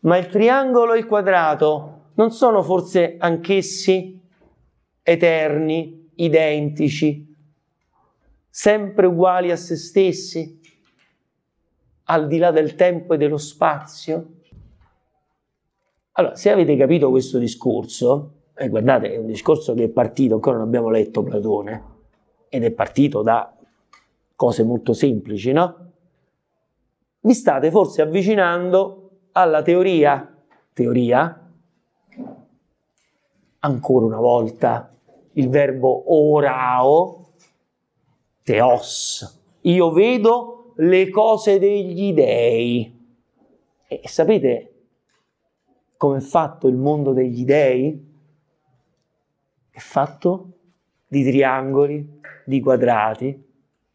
Ma il triangolo e il quadrato non sono forse anch'essi eterni, identici, sempre uguali a se stessi, al di là del tempo e dello spazio? Allora, se avete capito questo discorso, e eh, guardate, è un discorso che è partito, ancora non abbiamo letto Platone, ed è partito da cose molto semplici, no? Vi state forse avvicinando alla teoria, teoria, ancora una volta il verbo orao, teos. Io vedo le cose degli dèi. E sapete come è fatto il mondo degli dèi? È fatto di triangoli, di quadrati,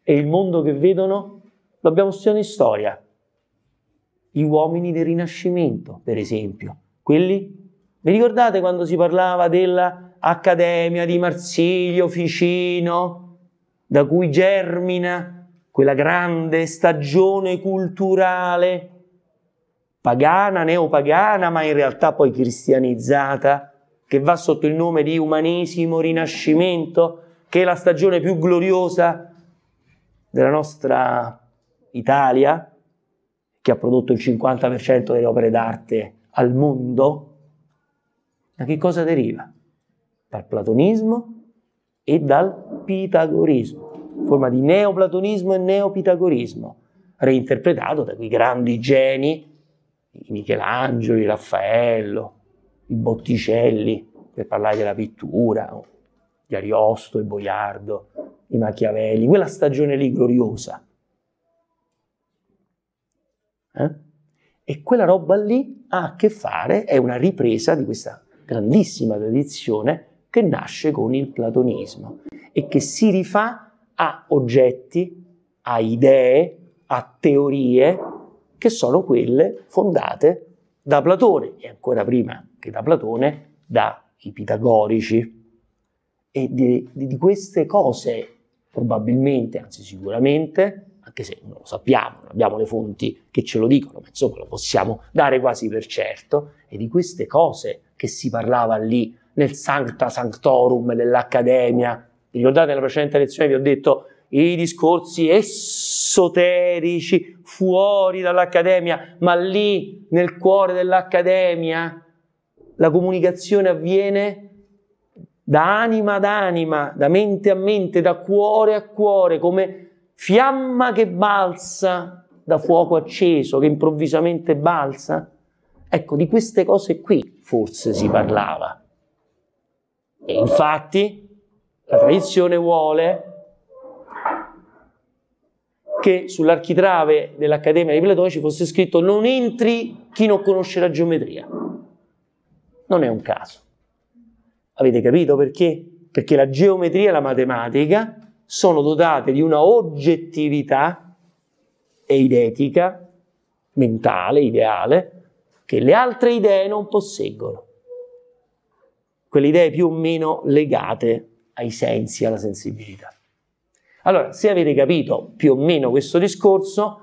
e il mondo che vedono? Lo abbiamo studiato in storia. Gli uomini del Rinascimento, per esempio. Quelli? Vi ricordate quando si parlava dell'Accademia di Marsilio Ficino, da cui germina quella grande stagione culturale, pagana, neopagana, ma in realtà poi cristianizzata, che va sotto il nome di umanesimo, rinascimento, che è la stagione più gloriosa della nostra Italia, che ha prodotto il 50% delle opere d'arte al mondo, da che cosa deriva? Dal platonismo e dal pitagorismo, forma di neoplatonismo e neopitagorismo, reinterpretato da quei grandi geni, i Michelangelo, i Raffaello, i Botticelli, per parlare della pittura, di Ariosto e Boiardo, i Machiavelli, quella stagione lì gloriosa. Eh? E quella roba lì ha a che fare, è una ripresa di questa grandissima tradizione che nasce con il platonismo e che si rifà a oggetti, a idee, a teorie che sono quelle fondate da Platone e ancora prima che da Platone, dai pitagorici. E di, di queste cose probabilmente, anzi sicuramente, anche se non lo sappiamo, non abbiamo le fonti che ce lo dicono, ma insomma lo possiamo dare quasi per certo, e di queste cose che si parlava lì nel Sancta Sanctorum dell'Accademia. ricordate nella precedente lezione vi ho detto i discorsi esoterici fuori dall'Accademia, ma lì nel cuore dell'Accademia la comunicazione avviene da anima ad anima, da mente a mente, da cuore a cuore, come fiamma che balza da fuoco acceso, che improvvisamente balza. Ecco, di queste cose qui forse si parlava. E infatti la tradizione vuole che sull'architrave dell'Accademia di Platone ci fosse scritto non entri chi non conosce la geometria. Non è un caso. Avete capito perché? Perché la geometria e la matematica sono dotate di una oggettività eidetica, mentale, ideale, che le altre idee non posseggono. Quelle idee più o meno legate ai sensi, alla sensibilità. Allora, se avete capito più o meno questo discorso,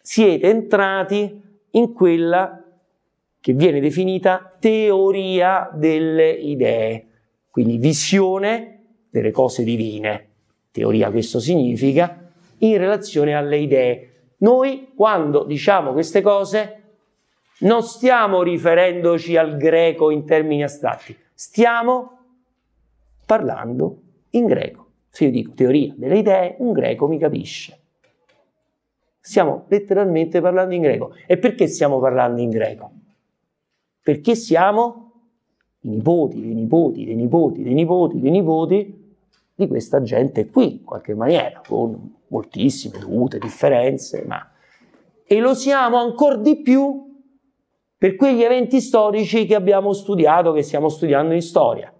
siete entrati in quella che viene definita teoria delle idee, quindi visione delle cose divine. Teoria questo significa in relazione alle idee. Noi quando diciamo queste cose non stiamo riferendoci al greco in termini astratti, stiamo parlando in greco. Se io dico teoria delle idee, un greco mi capisce. Stiamo letteralmente parlando in greco. E perché stiamo parlando in greco? perché siamo i nipoti, dei nipoti, dei nipoti, dei nipoti, dei nipoti di questa gente qui, in qualche maniera, con moltissime dovute differenze, ma... E lo siamo ancora di più per quegli eventi storici che abbiamo studiato, che stiamo studiando in storia.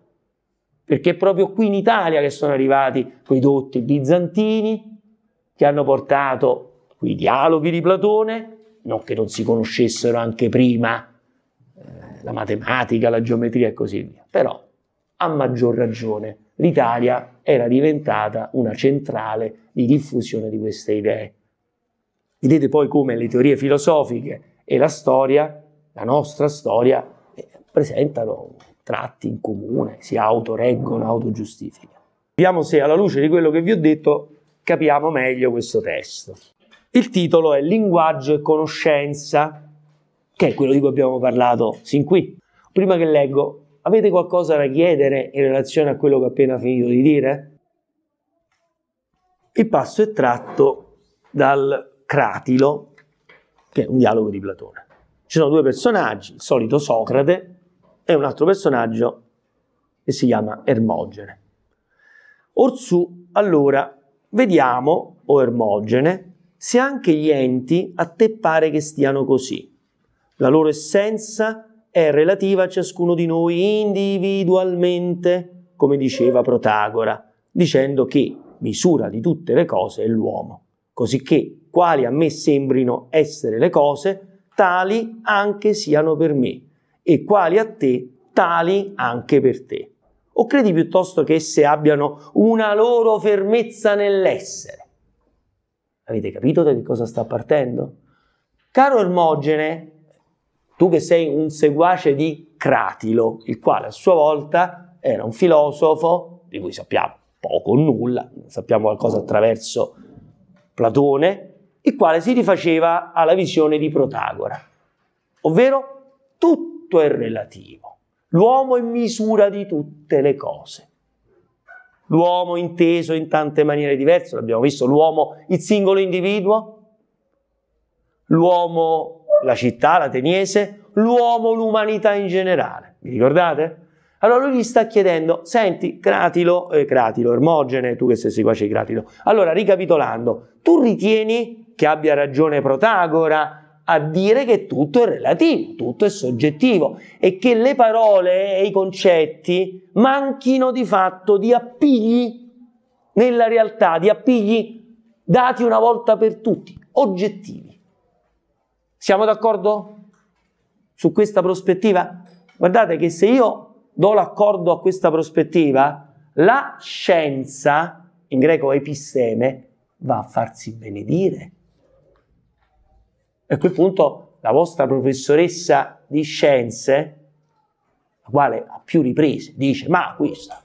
Perché è proprio qui in Italia che sono arrivati quei dotti bizantini che hanno portato quei dialoghi di Platone, non che non si conoscessero anche prima, eh, la matematica, la geometria e così via. Però, a maggior ragione, l'Italia era diventata una centrale di diffusione di queste idee. Vedete poi come le teorie filosofiche e la storia, la nostra storia, eh, presentano tratti in comune, si autoreggono, autogiustificano. Vediamo se alla luce di quello che vi ho detto capiamo meglio questo testo. Il titolo è Linguaggio e conoscenza che è quello di cui abbiamo parlato sin qui. Prima che leggo, avete qualcosa da chiedere in relazione a quello che ho appena finito di dire? Il passo è tratto dal Cratilo, che è un dialogo di Platone. Ci sono due personaggi, il solito Socrate e un altro personaggio che si chiama Ermogene. Orsù, allora, vediamo, o Ermogene, se anche gli enti a te pare che stiano così. La loro essenza è relativa a ciascuno di noi individualmente, come diceva Protagora, dicendo che misura di tutte le cose è l'uomo, cosicché quali a me sembrino essere le cose, tali anche siano per me, e quali a te, tali anche per te. O credi piuttosto che esse abbiano una loro fermezza nell'essere? Avete capito da che cosa sta partendo? Caro Ermogene, tu che sei un seguace di Cratilo, il quale a sua volta era un filosofo di cui sappiamo poco o nulla, sappiamo qualcosa attraverso Platone, il quale si rifaceva alla visione di Protagora, ovvero tutto è relativo, l'uomo è misura di tutte le cose. L'uomo inteso in tante maniere diverse, l'abbiamo visto, l'uomo il singolo individuo, l'uomo la città, l'ateniese, l'uomo, l'umanità in generale. Vi ricordate? Allora lui gli sta chiedendo, senti, Cratilo, eh, Cratilo, Ermogene, tu che sei seguace di Cratilo, allora ricapitolando, tu ritieni che abbia ragione Protagora a dire che tutto è relativo, tutto è soggettivo e che le parole e i concetti manchino di fatto di appigli nella realtà, di appigli dati una volta per tutti, oggettivi. Siamo d'accordo su questa prospettiva? Guardate che se io do l'accordo a questa prospettiva, la scienza, in greco episteme, va a farsi benedire. E a quel punto la vostra professoressa di scienze, la quale a più riprese dice, ma questa,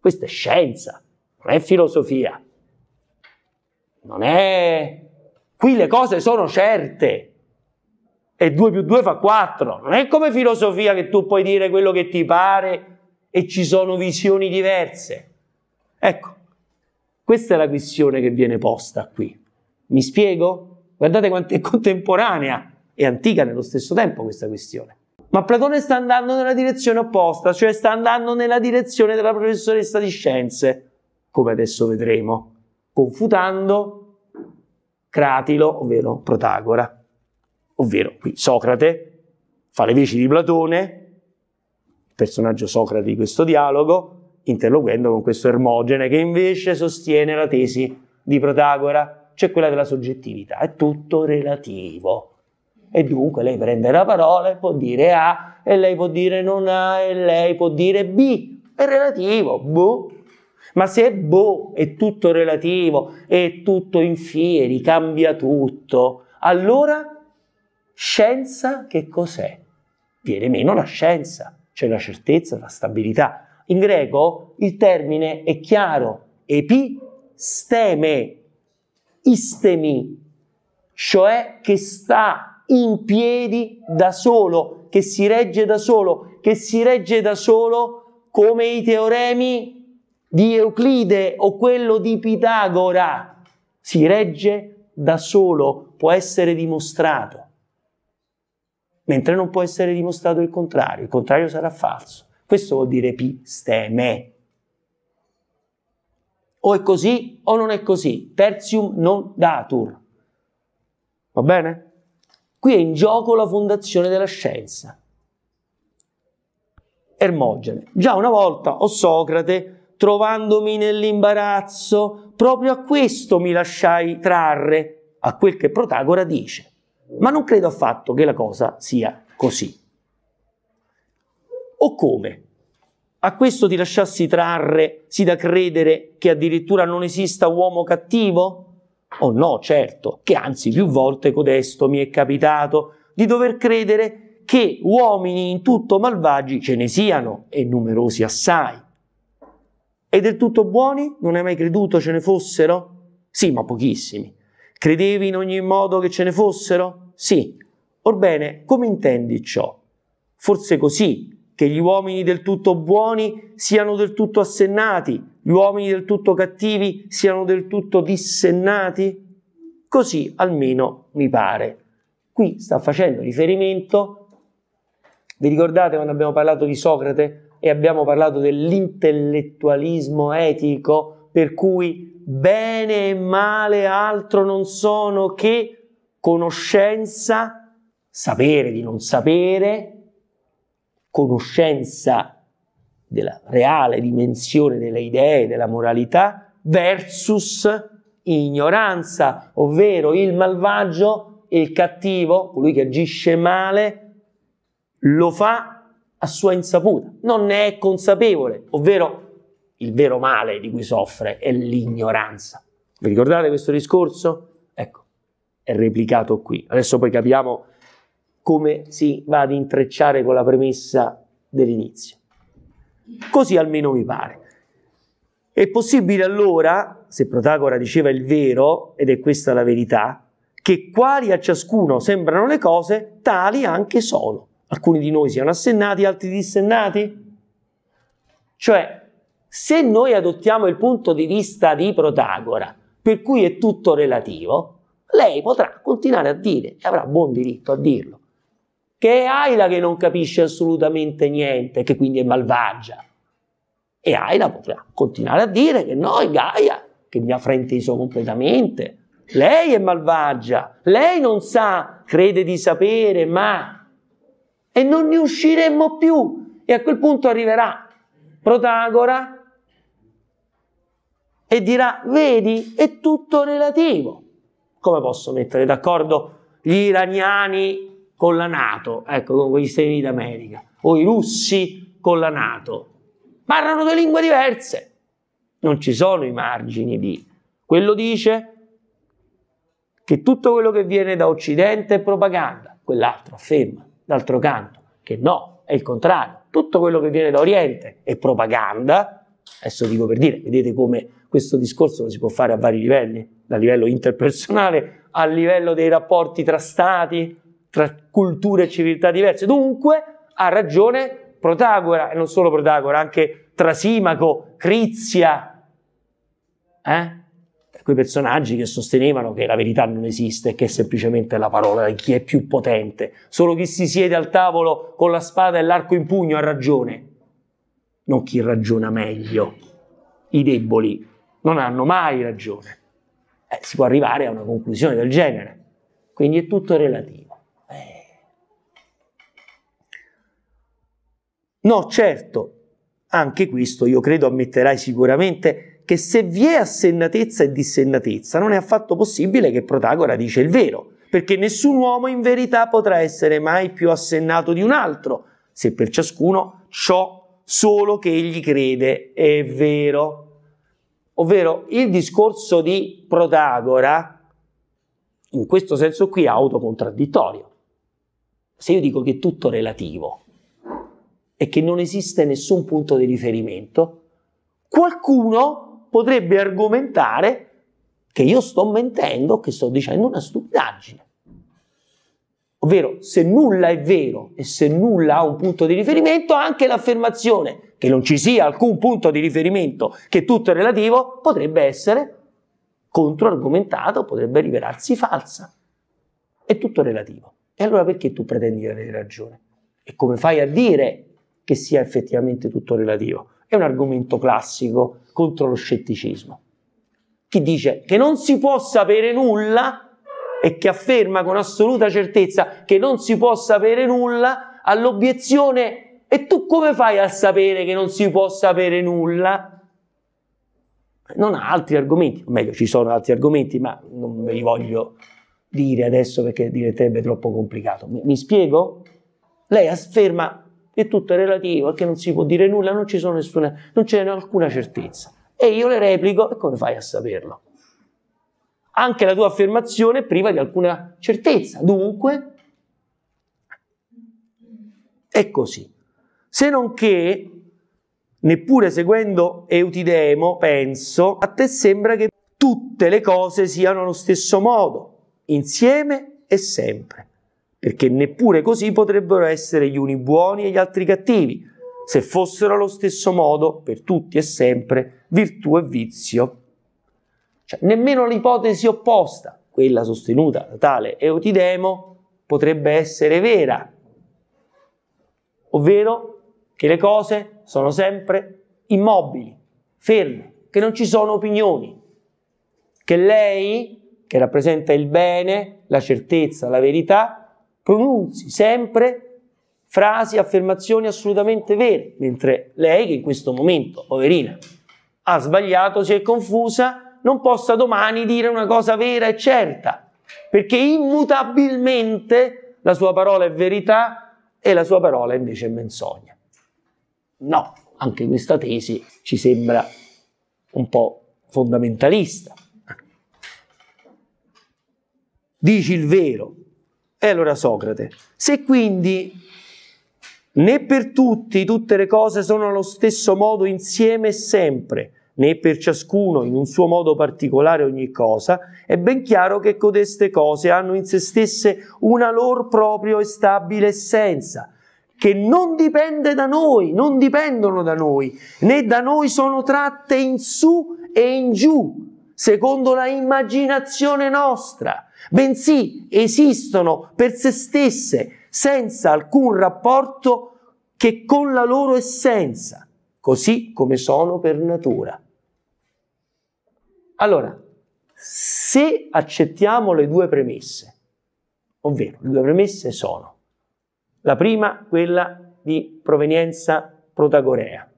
questa è scienza, non è filosofia, non è Qui le cose sono certe. E 2 più 2 fa 4. Non è come filosofia che tu puoi dire quello che ti pare e ci sono visioni diverse. Ecco, questa è la questione che viene posta qui. Mi spiego? Guardate quanto è contemporanea e antica nello stesso tempo questa questione. Ma Platone sta andando nella direzione opposta, cioè sta andando nella direzione della professoressa di scienze, come adesso vedremo, confutando Cratilo, ovvero Protagora, ovvero qui Socrate, fa le veci di Platone, personaggio Socrate di questo dialogo, interloquendo con questo Ermogene che invece sostiene la tesi di Protagora, cioè quella della soggettività, è tutto relativo. E dunque lei prende la parola e può dire A, e lei può dire non A, e lei può dire B, è relativo, boh. Ma se boh, è tutto relativo, è tutto in fieri, cambia tutto, allora scienza che cos'è? Viene meno la scienza, cioè la certezza, la stabilità. In greco il termine è chiaro, episteme, istemi, cioè che sta in piedi da solo, che si regge da solo, che si regge da solo come i teoremi di Euclide o quello di Pitagora si regge da solo, può essere dimostrato, mentre non può essere dimostrato il contrario, il contrario sarà falso. Questo vuol dire episteme. O è così o non è così, tertium non datur. Va bene? Qui è in gioco la fondazione della scienza. Ermogene. Già una volta, o Socrate, trovandomi nell'imbarazzo, proprio a questo mi lasciai trarre, a quel che Protagora dice. Ma non credo affatto che la cosa sia così. O come? A questo ti lasciassi trarre, si da credere che addirittura non esista uomo cattivo? Oh no, certo, che anzi più volte codesto mi è capitato di dover credere che uomini in tutto malvagi ce ne siano e numerosi assai. E del tutto buoni? Non hai mai creduto ce ne fossero? Sì, ma pochissimi. Credevi in ogni modo che ce ne fossero? Sì. Orbene, come intendi ciò? Forse così, che gli uomini del tutto buoni siano del tutto assennati, gli uomini del tutto cattivi siano del tutto dissennati? Così almeno mi pare. Qui sta facendo riferimento, vi ricordate quando abbiamo parlato di Socrate e abbiamo parlato dell'intellettualismo etico per cui bene e male altro non sono che conoscenza, sapere di non sapere, conoscenza della reale dimensione delle idee, della moralità, versus ignoranza, ovvero il malvagio, il cattivo, colui che agisce male, lo fa a sua insaputa, non ne è consapevole, ovvero il vero male di cui soffre è l'ignoranza. Vi ricordate questo discorso? Ecco, è replicato qui. Adesso poi capiamo come si va ad intrecciare con la premessa dell'inizio. Così almeno mi pare. È possibile allora, se Protagora diceva il vero, ed è questa la verità, che quali a ciascuno sembrano le cose, tali anche sono alcuni di noi siano assennati, altri dissennati? Cioè, se noi adottiamo il punto di vista di Protagora, per cui è tutto relativo, lei potrà continuare a dire, e avrà buon diritto a dirlo, che è Aila che non capisce assolutamente niente, che quindi è malvagia. E Aila potrà continuare a dire che no, è Gaia, che mi ha frainteso completamente. Lei è malvagia, lei non sa, crede di sapere, ma e non ne usciremmo più. E a quel punto arriverà Protagora e dirà, vedi, è tutto relativo. Come posso mettere d'accordo gli iraniani con la Nato, ecco, con quegli Stati Uniti d'America, o i russi con la Nato? Parlano due lingue diverse. Non ci sono i margini di... Quello dice che tutto quello che viene da Occidente è propaganda, quell'altro afferma d'altro canto che no, è il contrario. Tutto quello che viene da Oriente è propaganda. Adesso dico per dire, vedete come questo discorso lo si può fare a vari livelli, dal livello interpersonale al livello dei rapporti tra stati, tra culture e civiltà diverse. Dunque ha ragione Protagora, e non solo Protagora, anche Trasimaco, Crizia, eh? quei personaggi che sostenevano che la verità non esiste, che è semplicemente la parola di chi è più potente. Solo chi si siede al tavolo con la spada e l'arco in pugno ha ragione, non chi ragiona meglio. I deboli non hanno mai ragione. Eh, si può arrivare a una conclusione del genere. Quindi è tutto relativo. Eh. No, certo, anche questo io credo ammetterai sicuramente che se vi è assennatezza e dissennatezza non è affatto possibile che Protagora dice il vero, perché nessun uomo in verità potrà essere mai più assennato di un altro, se per ciascuno ciò solo che egli crede è vero. Ovvero il discorso di Protagora, in questo senso qui, è autocontraddittorio. Se io dico che è tutto relativo e che non esiste nessun punto di riferimento, qualcuno potrebbe argomentare che io sto mentendo, che sto dicendo una stupidaggine. Ovvero, se nulla è vero e se nulla ha un punto di riferimento, anche l'affermazione che non ci sia alcun punto di riferimento, che tutto è relativo, potrebbe essere controargomentato, potrebbe rivelarsi falsa. È tutto relativo. E allora perché tu pretendi di avere ragione? E come fai a dire che sia effettivamente tutto relativo? è un argomento classico contro lo scetticismo. Chi dice che non si può sapere nulla e che afferma con assoluta certezza che non si può sapere nulla all'obiezione e tu come fai a sapere che non si può sapere nulla? Non ha altri argomenti, o meglio ci sono altri argomenti, ma non ve li voglio dire adesso perché diventerebbe troppo complicato. Mi, mi spiego? Lei afferma e tutto è relativo, che non si può dire nulla, non, nessuna, non c'è alcuna certezza. E io le replico, e come fai a saperlo? Anche la tua affermazione è priva di alcuna certezza, dunque è così. Se non che, neppure seguendo Eutidemo, penso, a te sembra che tutte le cose siano allo stesso modo, insieme e sempre perché neppure così potrebbero essere gli uni buoni e gli altri cattivi, se fossero allo stesso modo, per tutti e sempre, virtù e vizio. Cioè, nemmeno l'ipotesi opposta, quella sostenuta da tale Eutidemo, potrebbe essere vera, ovvero che le cose sono sempre immobili, ferme, che non ci sono opinioni, che lei, che rappresenta il bene, la certezza, la verità, pronunzi sempre frasi, affermazioni assolutamente vere, mentre lei, che in questo momento, poverina, ha sbagliato, si è confusa, non possa domani dire una cosa vera e certa, perché immutabilmente la sua parola è verità e la sua parola invece è menzogna. No, anche questa tesi ci sembra un po' fondamentalista. Dici il vero, e allora Socrate, se quindi né per tutti tutte le cose sono allo stesso modo insieme e sempre, né per ciascuno in un suo modo particolare ogni cosa, è ben chiaro che codeste cose hanno in se stesse una loro propria e stabile essenza, che non dipende da noi, non dipendono da noi, né da noi sono tratte in su e in giù, secondo la immaginazione nostra bensì esistono per se stesse, senza alcun rapporto che con la loro essenza, così come sono per natura. Allora, se accettiamo le due premesse, ovvero le due premesse sono la prima, quella di provenienza protagorea,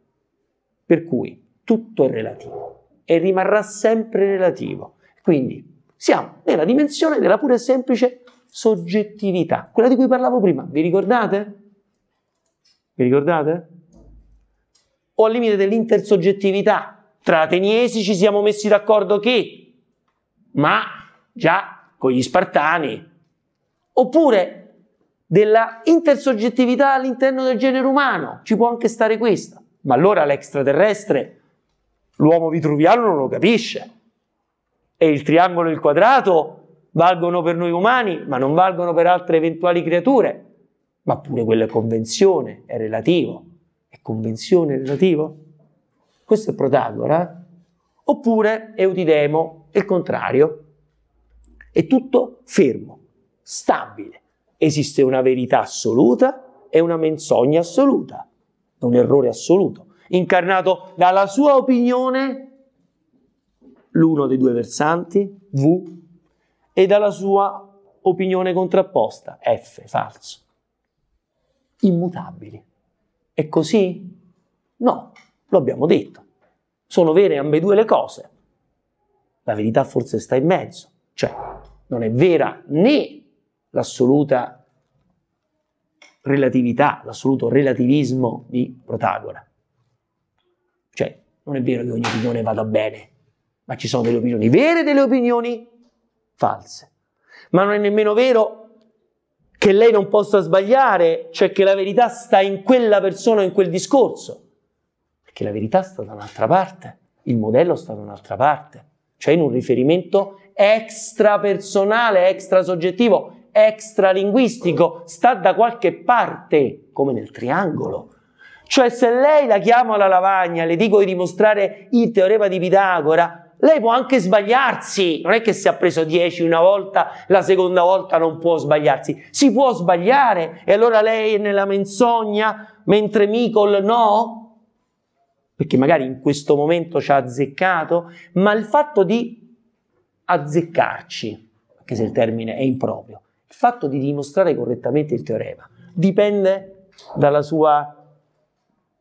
per cui tutto è relativo e rimarrà sempre relativo. Quindi siamo nella dimensione della pura e semplice soggettività, quella di cui parlavo prima. Vi ricordate? Vi ricordate? O al limite dell'intersoggettività. Tra ateniesi ci siamo messi d'accordo che, ma già con gli spartani. Oppure della intersoggettività all'interno del genere umano, ci può anche stare questa. Ma allora l'extraterrestre, l'uomo vitruviano non lo capisce e il triangolo e il quadrato valgono per noi umani, ma non valgono per altre eventuali creature. Ma pure quella è convenzione, è relativo. È convenzione relativo? Questo è Protagora. Oppure Eutidemo, il contrario. È tutto fermo, stabile. Esiste una verità assoluta e una menzogna assoluta, un errore assoluto, incarnato dalla sua opinione l'uno dei due versanti, V, e dalla sua opinione contrapposta, F, falso. Immutabili. È così? No, lo abbiamo detto. Sono vere ambedue le cose. La verità forse sta in mezzo, cioè non è vera né l'assoluta relatività, l'assoluto relativismo di Protagora. Cioè, non è vero che ogni opinione vada bene, ma ci sono delle opinioni vere e delle opinioni false. Ma non è nemmeno vero che lei non possa sbagliare, cioè che la verità sta in quella persona, o in quel discorso. Perché la verità sta da un'altra parte, il modello sta da un'altra parte, cioè in un riferimento extrapersonale, extrasoggettivo, extralinguistico, sta da qualche parte, come nel triangolo. Cioè se lei la chiamo alla lavagna, le dico di dimostrare il teorema di Pitagora, lei può anche sbagliarsi, non è che se ha preso 10 una volta, la seconda volta non può sbagliarsi, si può sbagliare e allora lei è nella menzogna mentre Micol no? Perché magari in questo momento ci ha azzeccato, ma il fatto di azzeccarci, anche se il termine è improprio, il fatto di dimostrare correttamente il teorema dipende dalla sua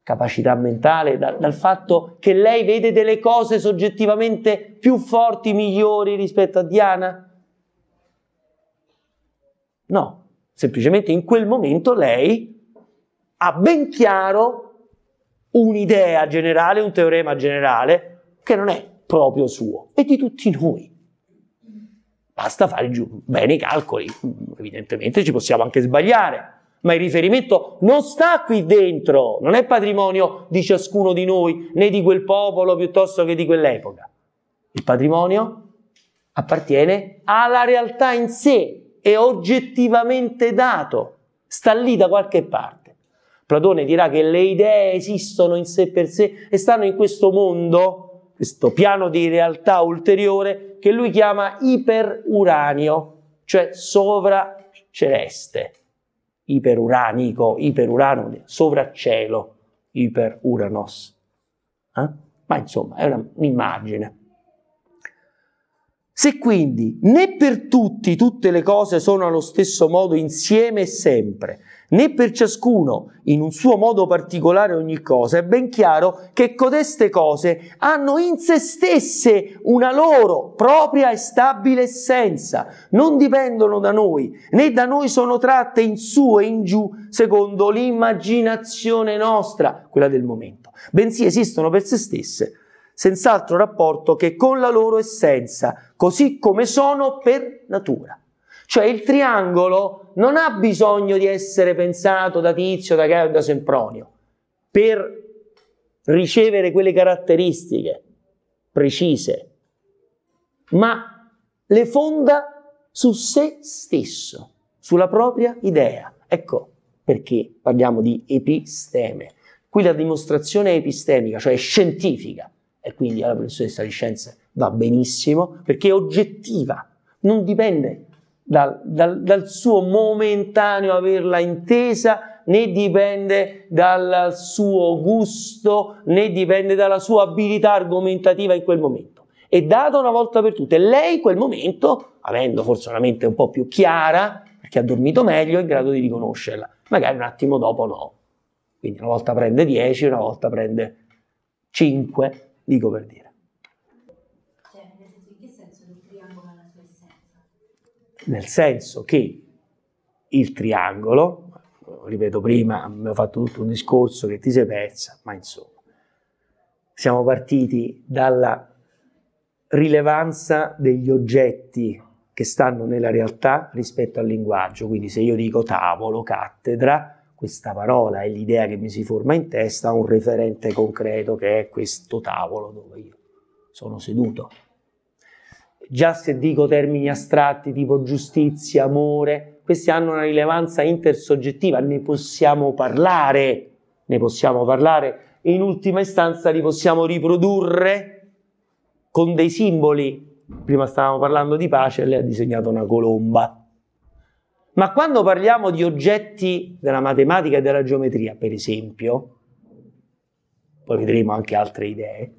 capacità mentale, da, dal fatto che lei vede delle cose soggettivamente più forti, migliori rispetto a Diana? No, semplicemente in quel momento lei ha ben chiaro un'idea generale, un teorema generale che non è proprio suo, è di tutti noi. Basta fare giù bene i calcoli, evidentemente ci possiamo anche sbagliare, ma il riferimento non sta qui dentro, non è patrimonio di ciascuno di noi, né di quel popolo piuttosto che di quell'epoca. Il patrimonio appartiene alla realtà in sé, è oggettivamente dato, sta lì da qualche parte. Platone dirà che le idee esistono in sé per sé e stanno in questo mondo, questo piano di realtà ulteriore che lui chiama iperuranio, cioè sovraceleste iperuranico, iperurano, sovraccielo, iperuranos. Eh? Ma insomma, è un'immagine. Se quindi né per tutti tutte le cose sono allo stesso modo insieme e sempre, né per ciascuno in un suo modo particolare ogni cosa, è ben chiaro che codeste cose hanno in se stesse una loro propria e stabile essenza, non dipendono da noi, né da noi sono tratte in su e in giù secondo l'immaginazione nostra, quella del momento, bensì esistono per se stesse, senz'altro rapporto che con la loro essenza, così come sono per natura. Cioè il triangolo non ha bisogno di essere pensato da Tizio, da Gaio da Sempronio per ricevere quelle caratteristiche precise, ma le fonda su se stesso, sulla propria idea. Ecco perché parliamo di episteme. Qui la dimostrazione è epistemica, cioè scientifica, e quindi alla professoressa di scienze va benissimo perché è oggettiva, non dipende dal, dal, dal, suo momentaneo averla intesa, né dipende dal suo gusto, né dipende dalla sua abilità argomentativa in quel momento. È data una volta per tutte. E lei quel momento, avendo forse una mente un po' più chiara, perché ha dormito meglio, è in grado di riconoscerla. Magari un attimo dopo no. Quindi una volta prende 10, una volta prende 5, dico per dire. nel senso che il triangolo, ripeto prima, abbiamo fatto tutto un discorso che ti sei persa, ma insomma, siamo partiti dalla rilevanza degli oggetti che stanno nella realtà rispetto al linguaggio, quindi se io dico tavolo, cattedra, questa parola è l'idea che mi si forma in testa ha un referente concreto che è questo tavolo dove io sono seduto già se dico termini astratti tipo giustizia, amore, questi hanno una rilevanza intersoggettiva, ne possiamo parlare, ne possiamo parlare, in ultima istanza li possiamo riprodurre con dei simboli. Prima stavamo parlando di pace e lei ha disegnato una colomba. Ma quando parliamo di oggetti della matematica e della geometria, per esempio, poi vedremo anche altre idee,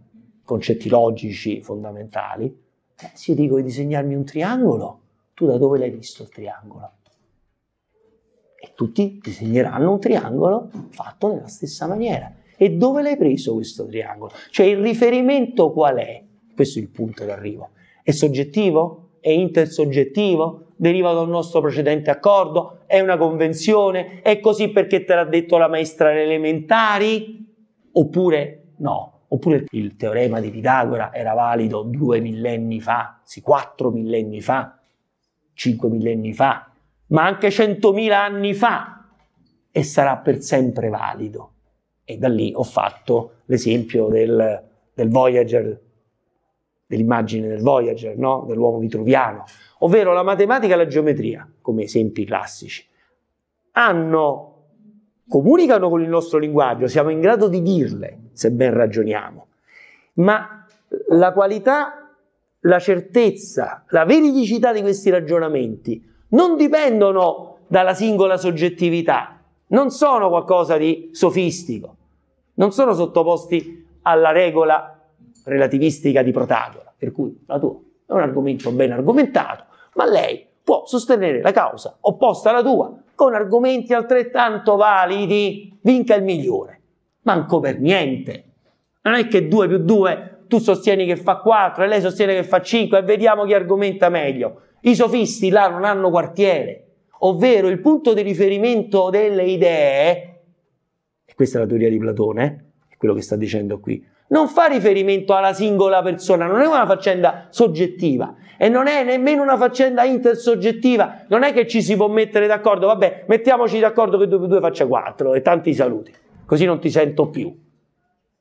concetti logici fondamentali, eh, se io dico di disegnarmi un triangolo, tu da dove l'hai visto il triangolo? E tutti disegneranno un triangolo fatto nella stessa maniera. E dove l'hai preso questo triangolo? Cioè il riferimento qual è? Questo è il punto d'arrivo. È soggettivo? È intersoggettivo? Deriva dal nostro precedente accordo? È una convenzione? È così perché te l'ha detto la maestra alle elementari? Oppure no? Oppure il teorema di Pitagora era valido due millenni fa, sì, quattro millenni fa, cinque millenni fa, ma anche centomila anni fa e sarà per sempre valido. E da lì ho fatto l'esempio del, del Voyager, dell'immagine del Voyager, no? dell'uomo vitruviano, ovvero la matematica e la geometria come esempi classici. Hanno comunicano con il nostro linguaggio, siamo in grado di dirle, se ben ragioniamo, ma la qualità, la certezza, la veridicità di questi ragionamenti non dipendono dalla singola soggettività, non sono qualcosa di sofistico, non sono sottoposti alla regola relativistica di Protagora, per cui la tua è un argomento ben argomentato, ma lei può sostenere la causa opposta alla tua con argomenti altrettanto validi, vinca il migliore. Manco per niente. Non è che 2 più 2 tu sostieni che fa 4 e lei sostiene che fa 5 e vediamo chi argomenta meglio. I sofisti là non hanno quartiere, ovvero il punto di riferimento delle idee, e questa è la teoria di Platone, è quello che sta dicendo qui, non fa riferimento alla singola persona, non è una faccenda soggettiva, e non è nemmeno una faccenda intersoggettiva, non è che ci si può mettere d'accordo, vabbè, mettiamoci d'accordo che 2 più 2 faccia 4 e tanti saluti, così non ti sento più.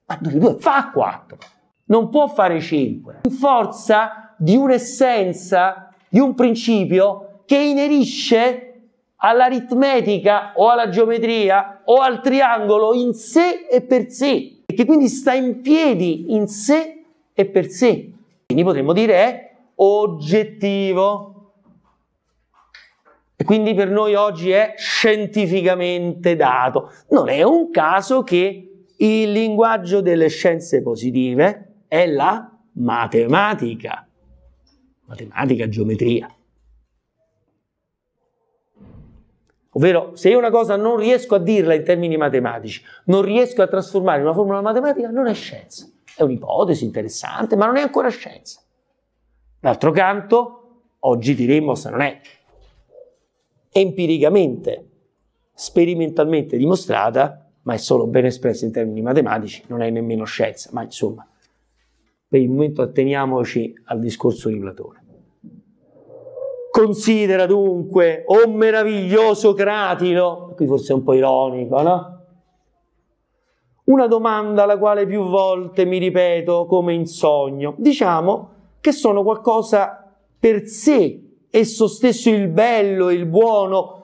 Ma 2 più 2 fa 4, non può fare 5, in forza di un'essenza, di un principio che inerisce all'aritmetica o alla geometria o al triangolo in sé e per sé e che quindi sta in piedi in sé e per sé. Quindi potremmo dire è eh, oggettivo e quindi per noi oggi è scientificamente dato. Non è un caso che il linguaggio delle scienze positive è la matematica, matematica, geometria. Ovvero, se io una cosa non riesco a dirla in termini matematici, non riesco a trasformare in una formula matematica, non è scienza. È un'ipotesi interessante, ma non è ancora scienza. D'altro canto, oggi diremmo se non è empiricamente, sperimentalmente dimostrata, ma è solo ben espressa in termini matematici, non è nemmeno scienza, ma insomma, per il momento atteniamoci al discorso di Platone. Considera dunque, o oh meraviglioso Cratilo, qui forse è un po' ironico, no? Una domanda alla quale più volte mi ripeto come in sogno. Diciamo che sono qualcosa per sé, esso stesso il bello, il buono,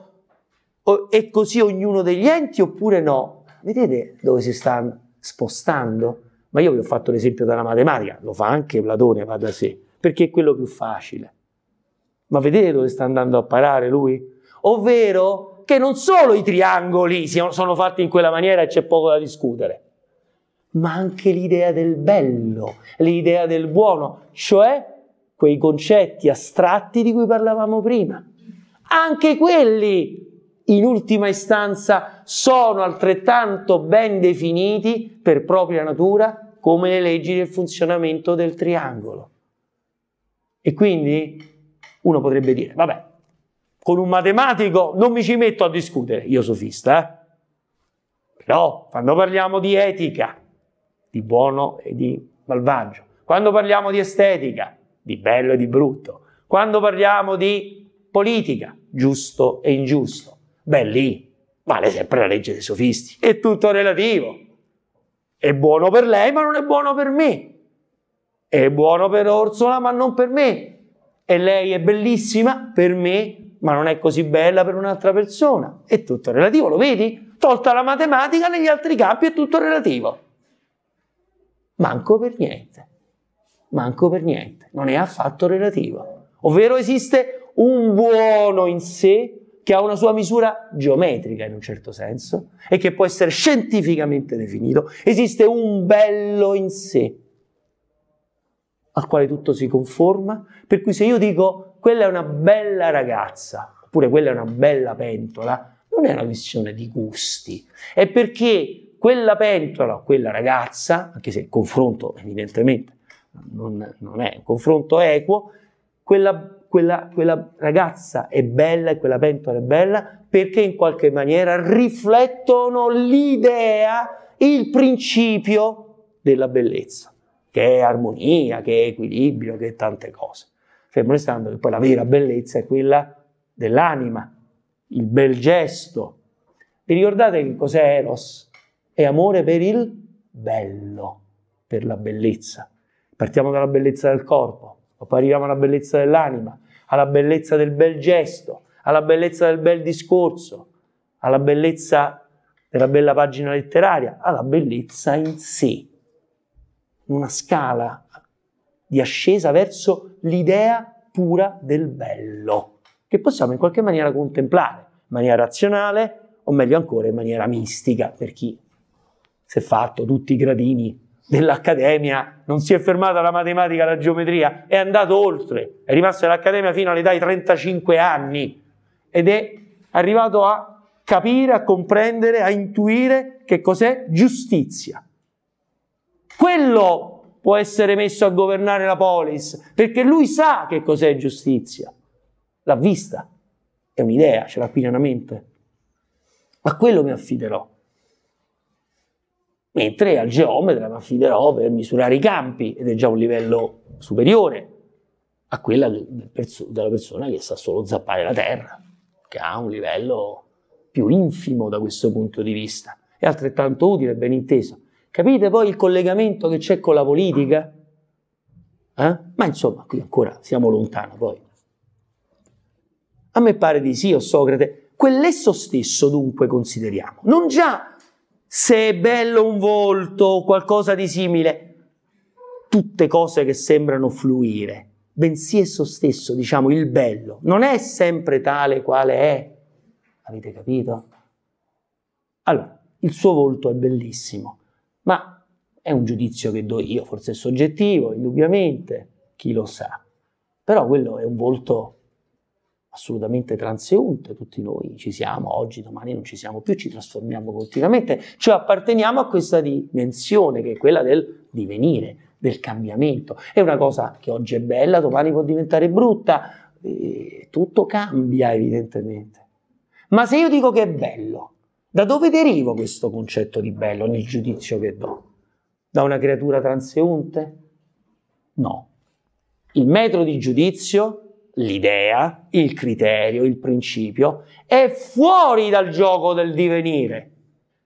e così ognuno degli enti oppure no? Vedete dove si sta spostando? Ma io vi ho fatto l'esempio della matematica, lo fa anche Platone, va da sé, perché è quello più facile. Ma vedete dove sta andando a parare lui? Ovvero che non solo i triangoli sono fatti in quella maniera e c'è poco da discutere, ma anche l'idea del bello, l'idea del buono, cioè quei concetti astratti di cui parlavamo prima. Anche quelli, in ultima istanza, sono altrettanto ben definiti per propria natura come le leggi del funzionamento del triangolo. E quindi uno potrebbe dire, vabbè, con un matematico non mi ci metto a discutere, io sofista, eh? però quando parliamo di etica, di buono e di malvagio, quando parliamo di estetica, di bello e di brutto, quando parliamo di politica, giusto e ingiusto, beh lì vale sempre la legge dei sofisti, è tutto relativo. È buono per lei, ma non è buono per me. È buono per Orsola, ma non per me. E lei è bellissima per me, ma non è così bella per un'altra persona. È tutto relativo, lo vedi? Tolta la matematica, negli altri campi è tutto relativo. Manco per niente. Manco per niente. Non è affatto relativo. Ovvero esiste un buono in sé che ha una sua misura geometrica in un certo senso e che può essere scientificamente definito. Esiste un bello in sé al quale tutto si conforma, per cui se io dico quella è una bella ragazza, oppure quella è una bella pentola, non è una questione di gusti, è perché quella pentola, quella ragazza, anche se il confronto evidentemente non, non è un confronto equo, quella, quella, quella ragazza è bella e quella pentola è bella perché in qualche maniera riflettono l'idea, il principio della bellezza, che è armonia, che è equilibrio, che è tante cose. Fermo restando che poi la vera bellezza è quella dell'anima, il bel gesto. Vi ricordate che cos'è Eros? è amore per il bello, per la bellezza. Partiamo dalla bellezza del corpo, poi arriviamo alla bellezza dell'anima, alla bellezza del bel gesto, alla bellezza del bel discorso, alla bellezza della bella pagina letteraria, alla bellezza in sé. Una scala di ascesa verso l'idea pura del bello, che possiamo in qualche maniera contemplare, in maniera razionale o meglio ancora in maniera mistica, per chi si è fatto tutti i gradini dell'accademia, non si è fermata la matematica, la geometria, è andato oltre, è rimasto all'accademia fino all'età di 35 anni ed è arrivato a capire, a comprendere, a intuire che cos'è giustizia. Quello può essere messo a governare la polis, perché lui sa che cos'è giustizia, l'ha vista, è un'idea, ce l'ha qui nella mente. Ma quello mi affiderò mentre al geometra mi affiderò per misurare i campi ed è già un livello superiore a quella del perso della persona che sa solo zappare la terra, che ha un livello più infimo da questo punto di vista. È altrettanto utile, ben inteso. Capite poi il collegamento che c'è con la politica? Eh? Ma insomma, qui ancora siamo lontani poi. A me pare di sì, o Socrate. Quell'esso stesso dunque consideriamo, non già se è bello un volto o qualcosa di simile, tutte cose che sembrano fluire, bensì esso stesso, diciamo, il bello, non è sempre tale quale è. Avete capito? Allora, il suo volto è bellissimo, ma è un giudizio che do io, forse è soggettivo, indubbiamente, chi lo sa. Però quello è un volto assolutamente transeunte, tutti noi ci siamo oggi, domani non ci siamo più, ci trasformiamo continuamente, cioè apparteniamo a questa dimensione che è quella del divenire, del cambiamento. È una cosa che oggi è bella, domani può diventare brutta, tutto cambia evidentemente. Ma se io dico che è bello, da dove derivo questo concetto di bello nel giudizio che do? Da una creatura transeunte? No. Il metro di giudizio l'idea, il criterio, il principio, è fuori dal gioco del divenire.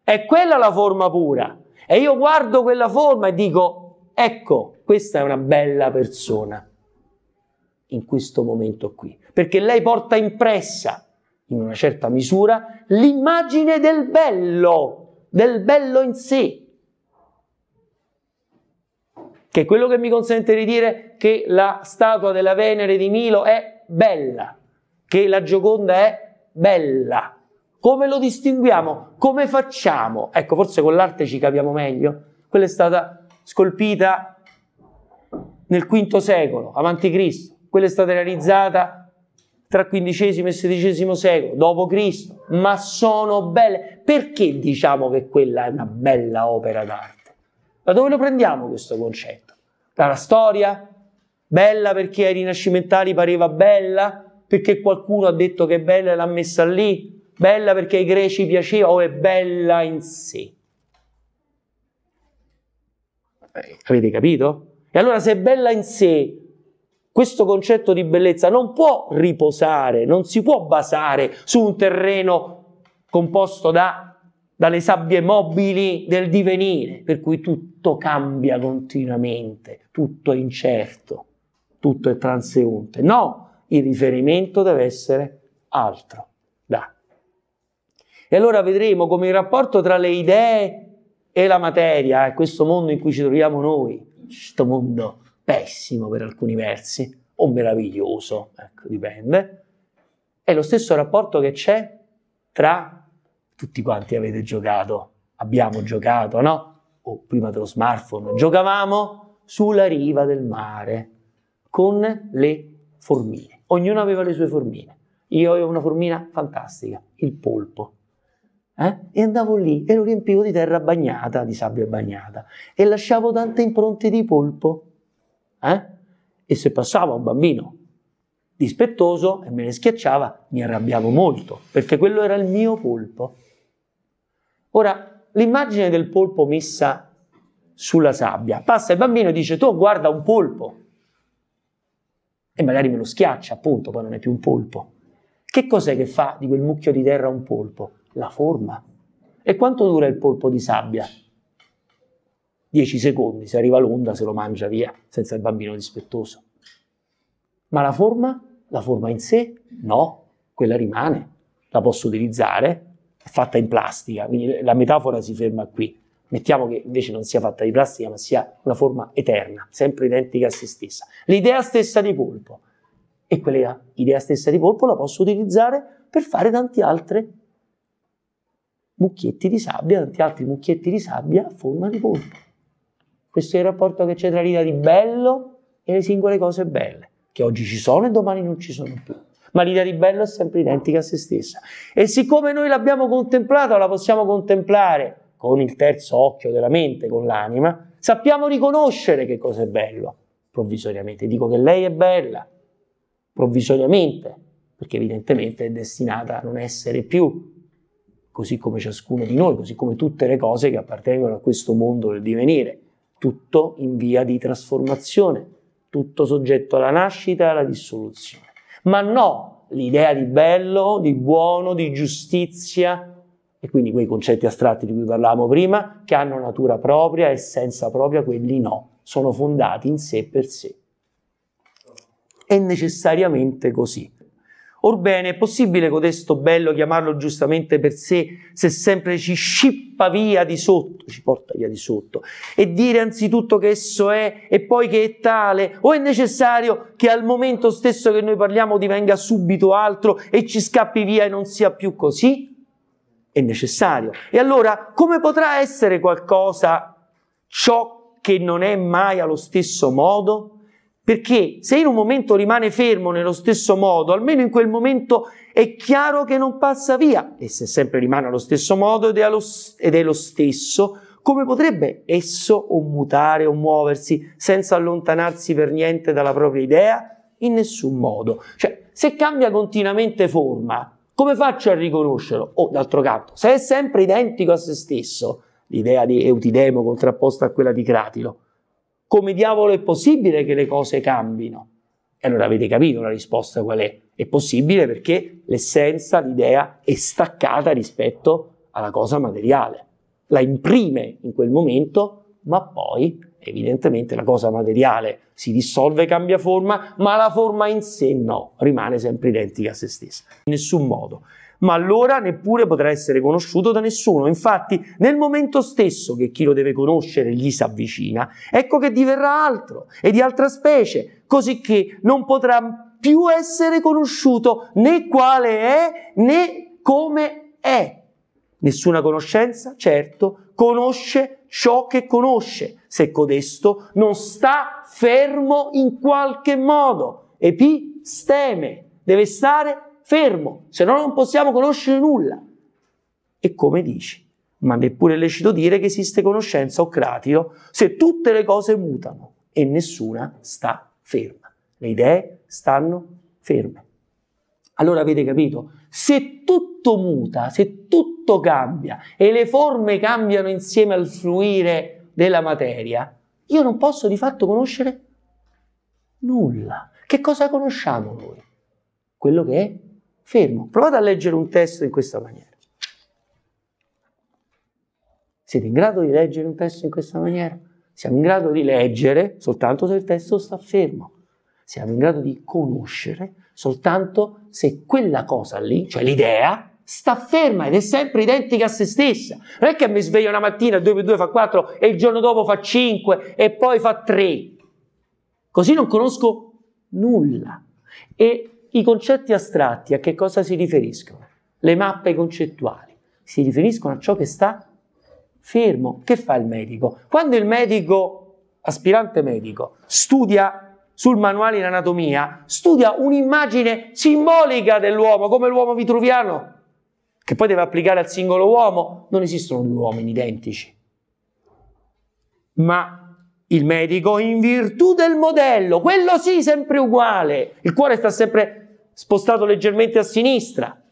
È quella la forma pura. E io guardo quella forma e dico, ecco, questa è una bella persona in questo momento qui, perché lei porta impressa, in una certa misura, l'immagine del bello, del bello in sé che è quello che mi consente di dire che la statua della Venere di Milo è bella, che la Gioconda è bella. Come lo distinguiamo? Come facciamo? Ecco, forse con l'arte ci capiamo meglio. Quella è stata scolpita nel V secolo a.C., quella è stata realizzata tra XV e XVI secolo dopo Cristo, ma sono belle. Perché diciamo che quella è una bella opera d'arte? Da dove lo prendiamo questo concetto? Dalla storia? Bella perché ai rinascimentali pareva bella? Perché qualcuno ha detto che è bella e l'ha messa lì? Bella perché ai greci piaceva o è bella in sé? Eh, avete capito? E allora se è bella in sé, questo concetto di bellezza non può riposare, non si può basare su un terreno composto da dalle sabbie mobili del divenire, per cui tutto cambia continuamente, tutto è incerto, tutto è transeunte. No, il riferimento deve essere altro. Da. E allora vedremo come il rapporto tra le idee e la materia, e eh, questo mondo in cui ci troviamo noi, questo mondo pessimo per alcuni versi, o meraviglioso, ecco, dipende, è lo stesso rapporto che c'è tra tutti quanti avete giocato, abbiamo giocato, no? O oh, prima dello smartphone, giocavamo sulla riva del mare con le formine. Ognuno aveva le sue formine. Io avevo una formina fantastica, il polpo. Eh? E andavo lì e lo riempivo di terra bagnata, di sabbia bagnata, e lasciavo tante impronte di polpo. Eh? E se passava un bambino dispettoso e me ne schiacciava, mi arrabbiavo molto, perché quello era il mio polpo. Ora, l'immagine del polpo messa sulla sabbia. Passa il bambino e dice, tu guarda un polpo. E magari me lo schiaccia, appunto, poi non è più un polpo. Che cos'è che fa di quel mucchio di terra un polpo? La forma. E quanto dura il polpo di sabbia? Dieci secondi, se arriva l'onda se lo mangia via, senza il bambino dispettoso. Ma la forma? La forma in sé? No, quella rimane. La posso utilizzare, fatta in plastica, quindi la metafora si ferma qui. Mettiamo che invece non sia fatta di plastica, ma sia una forma eterna, sempre identica a se stessa. L'idea stessa di polpo. E quella idea stessa di polpo la posso utilizzare per fare tanti altri mucchietti di sabbia, tanti altri mucchietti di sabbia a forma di polpo. Questo è il rapporto che c'è tra l'idea di bello e le singole cose belle, che oggi ci sono e domani non ci sono più ma l'idea di bello è sempre identica a se stessa. E siccome noi l'abbiamo contemplata, la possiamo contemplare con il terzo occhio della mente, con l'anima, sappiamo riconoscere che cosa è bello, provvisoriamente. Dico che lei è bella, provvisoriamente, perché evidentemente è destinata a non essere più, così come ciascuno di noi, così come tutte le cose che appartengono a questo mondo del divenire, tutto in via di trasformazione, tutto soggetto alla nascita e alla dissoluzione ma no l'idea di bello, di buono, di giustizia e quindi quei concetti astratti di cui parlavamo prima, che hanno natura propria, essenza propria, quelli no, sono fondati in sé per sé. È necessariamente così. Orbene, è possibile codesto bello chiamarlo giustamente per sé se sempre ci scippa via di sotto, ci porta via di sotto, e dire anzitutto che esso è e poi che è tale, o è necessario che al momento stesso che noi parliamo divenga subito altro e ci scappi via e non sia più così? È necessario. E allora come potrà essere qualcosa ciò che non è mai allo stesso modo? Perché se in un momento rimane fermo nello stesso modo, almeno in quel momento è chiaro che non passa via. E se sempre rimane allo stesso modo ed è, allo, ed è lo stesso, come potrebbe esso o mutare o muoversi senza allontanarsi per niente dalla propria idea? In nessun modo. Cioè, se cambia continuamente forma, come faccio a riconoscerlo? O, oh, d'altro canto, se è sempre identico a se stesso, l'idea di Eutidemo contrapposta a quella di Cratilo, come diavolo è possibile che le cose cambino? E allora avete capito la risposta qual è? È possibile perché l'essenza, l'idea è staccata rispetto alla cosa materiale, la imprime in quel momento, ma poi Evidentemente la cosa materiale si dissolve, cambia forma, ma la forma in sé no, rimane sempre identica a se stessa, in nessun modo. Ma allora neppure potrà essere conosciuto da nessuno. Infatti, nel momento stesso che chi lo deve conoscere gli si avvicina, ecco che diverrà altro e di altra specie, così che non potrà più essere conosciuto né quale è né come è. Nessuna conoscenza, certo, conosce ciò che conosce, se codesto non sta fermo in qualche modo. Episteme, deve stare fermo, se no non possiamo conoscere nulla. E come dici? Ma neppure è lecito dire che esiste conoscenza o cratio se tutte le cose mutano e nessuna sta ferma. Le idee stanno ferme. Allora avete capito? Se tutto muta, se tutto cambia e le forme cambiano insieme al fluire della materia, io non posso di fatto conoscere nulla. Che cosa conosciamo noi? Quello che è fermo. Provate a leggere un testo in questa maniera. Siete in grado di leggere un testo in questa maniera? Siamo in grado di leggere soltanto se il testo sta fermo. Siamo in grado di conoscere soltanto se quella cosa lì, cioè l'idea, sta ferma ed è sempre identica a se stessa. Non è che mi sveglio una mattina, 2 più 2 fa 4 e il giorno dopo fa 5 e poi fa 3. Così non conosco nulla. E i concetti astratti a che cosa si riferiscono? Le mappe concettuali si riferiscono a ciò che sta fermo. Che fa il medico? Quando il medico, aspirante medico, studia sul manuale in anatomia studia un'immagine simbolica dell'uomo, come l'uomo vitruviano, che poi deve applicare al singolo uomo. Non esistono due uomini identici. Ma il medico, in virtù del modello, quello sì, sempre uguale, il cuore sta sempre spostato leggermente a sinistra,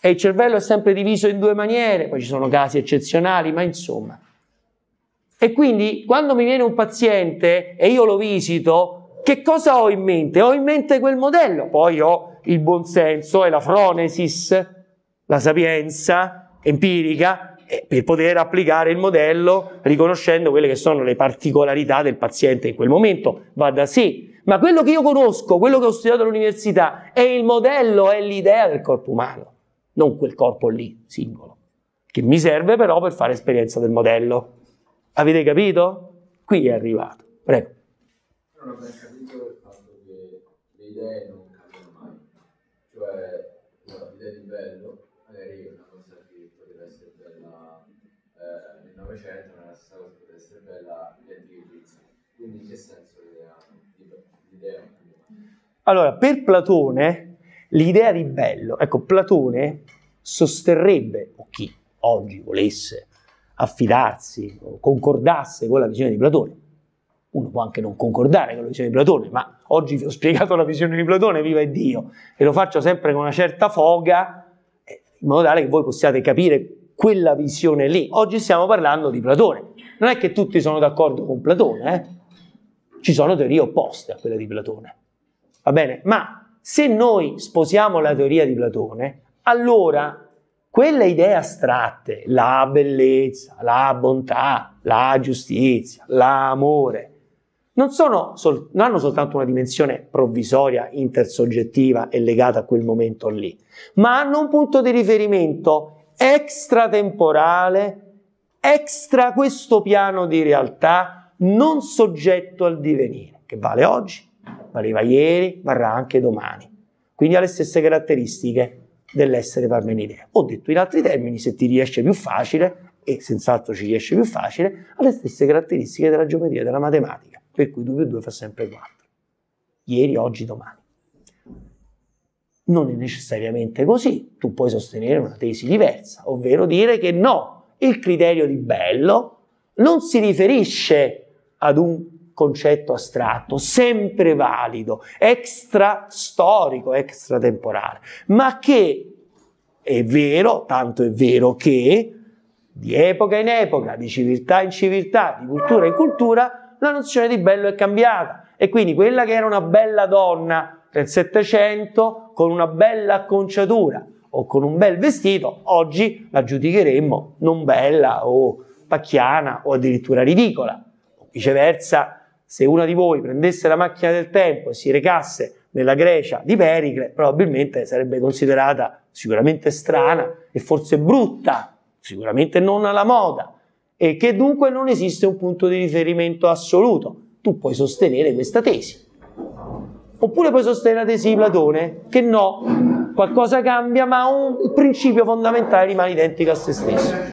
e il cervello è sempre diviso in due maniere, poi ci sono casi eccezionali, ma insomma. E quindi quando mi viene un paziente e io lo visito, che cosa ho in mente? Ho in mente quel modello, poi ho il buonsenso e la fronesis, la sapienza empirica per poter applicare il modello riconoscendo quelle che sono le particolarità del paziente in quel momento, va da sé. Ma quello che io conosco, quello che ho studiato all'università, è il modello, è l'idea del corpo umano, non quel corpo lì, singolo, che mi serve però per fare esperienza del modello. Avete capito? Qui è arrivato. Prego. Non ho ben capito il fatto che le idee non cambiano mai. Cioè, l'idea di bello, magari è una cosa che poteva essere bella eh, nel Novecento, non è stata cosa poteva essere bella negli antichi Quindi in che senso l'idea, l'idea Allora, per Platone, l'idea di bello, ecco, Platone sosterrebbe, o chi oggi volesse affidarsi o concordasse con la visione di Platone. Uno può anche non concordare con la visione di Platone, ma oggi vi ho spiegato la visione di Platone, viva Dio, e lo faccio sempre con una certa foga, eh, in modo tale che voi possiate capire quella visione lì. Oggi stiamo parlando di Platone. Non è che tutti sono d'accordo con Platone, eh? ci sono teorie opposte a quella di Platone. Va bene? Ma se noi sposiamo la teoria di Platone, allora quelle idee astratte, la bellezza, la bontà, la giustizia, l'amore, non, sol- non, hanno soltanto una dimensione provvisoria, intersoggettiva e legata a quel momento lì, ma hanno un punto di riferimento extratemporale, extra questo piano di realtà, non soggetto al divenire, che vale oggi, valeva ieri, varrà anche domani. Quindi ha le stesse caratteristiche dell'essere parmenidea. Ho detto in altri termini, se ti riesce più facile, e senz'altro ci riesce più facile, ha le stesse caratteristiche della geometria e della matematica, per cui 2 più 2 fa sempre 4. Ieri, oggi, domani. Non è necessariamente così, tu puoi sostenere una tesi diversa, ovvero dire che no, il criterio di Bello non si riferisce ad un concetto astratto, sempre valido, extra storico, extratemporale, ma che è vero, tanto è vero che di epoca in epoca, di civiltà in civiltà, di cultura in cultura, la nozione di bello è cambiata e quindi quella che era una bella donna del Settecento con una bella acconciatura o con un bel vestito, oggi la giudicheremmo non bella o pacchiana o addirittura ridicola. Viceversa, se una di voi prendesse la macchina del tempo e si recasse nella Grecia di Pericle, probabilmente sarebbe considerata sicuramente strana e forse brutta, sicuramente non alla moda, e che dunque non esiste un punto di riferimento assoluto. Tu puoi sostenere questa tesi. Oppure puoi sostenere la tesi di Platone, che no, qualcosa cambia, ma un, il principio fondamentale rimane identico a se stesso.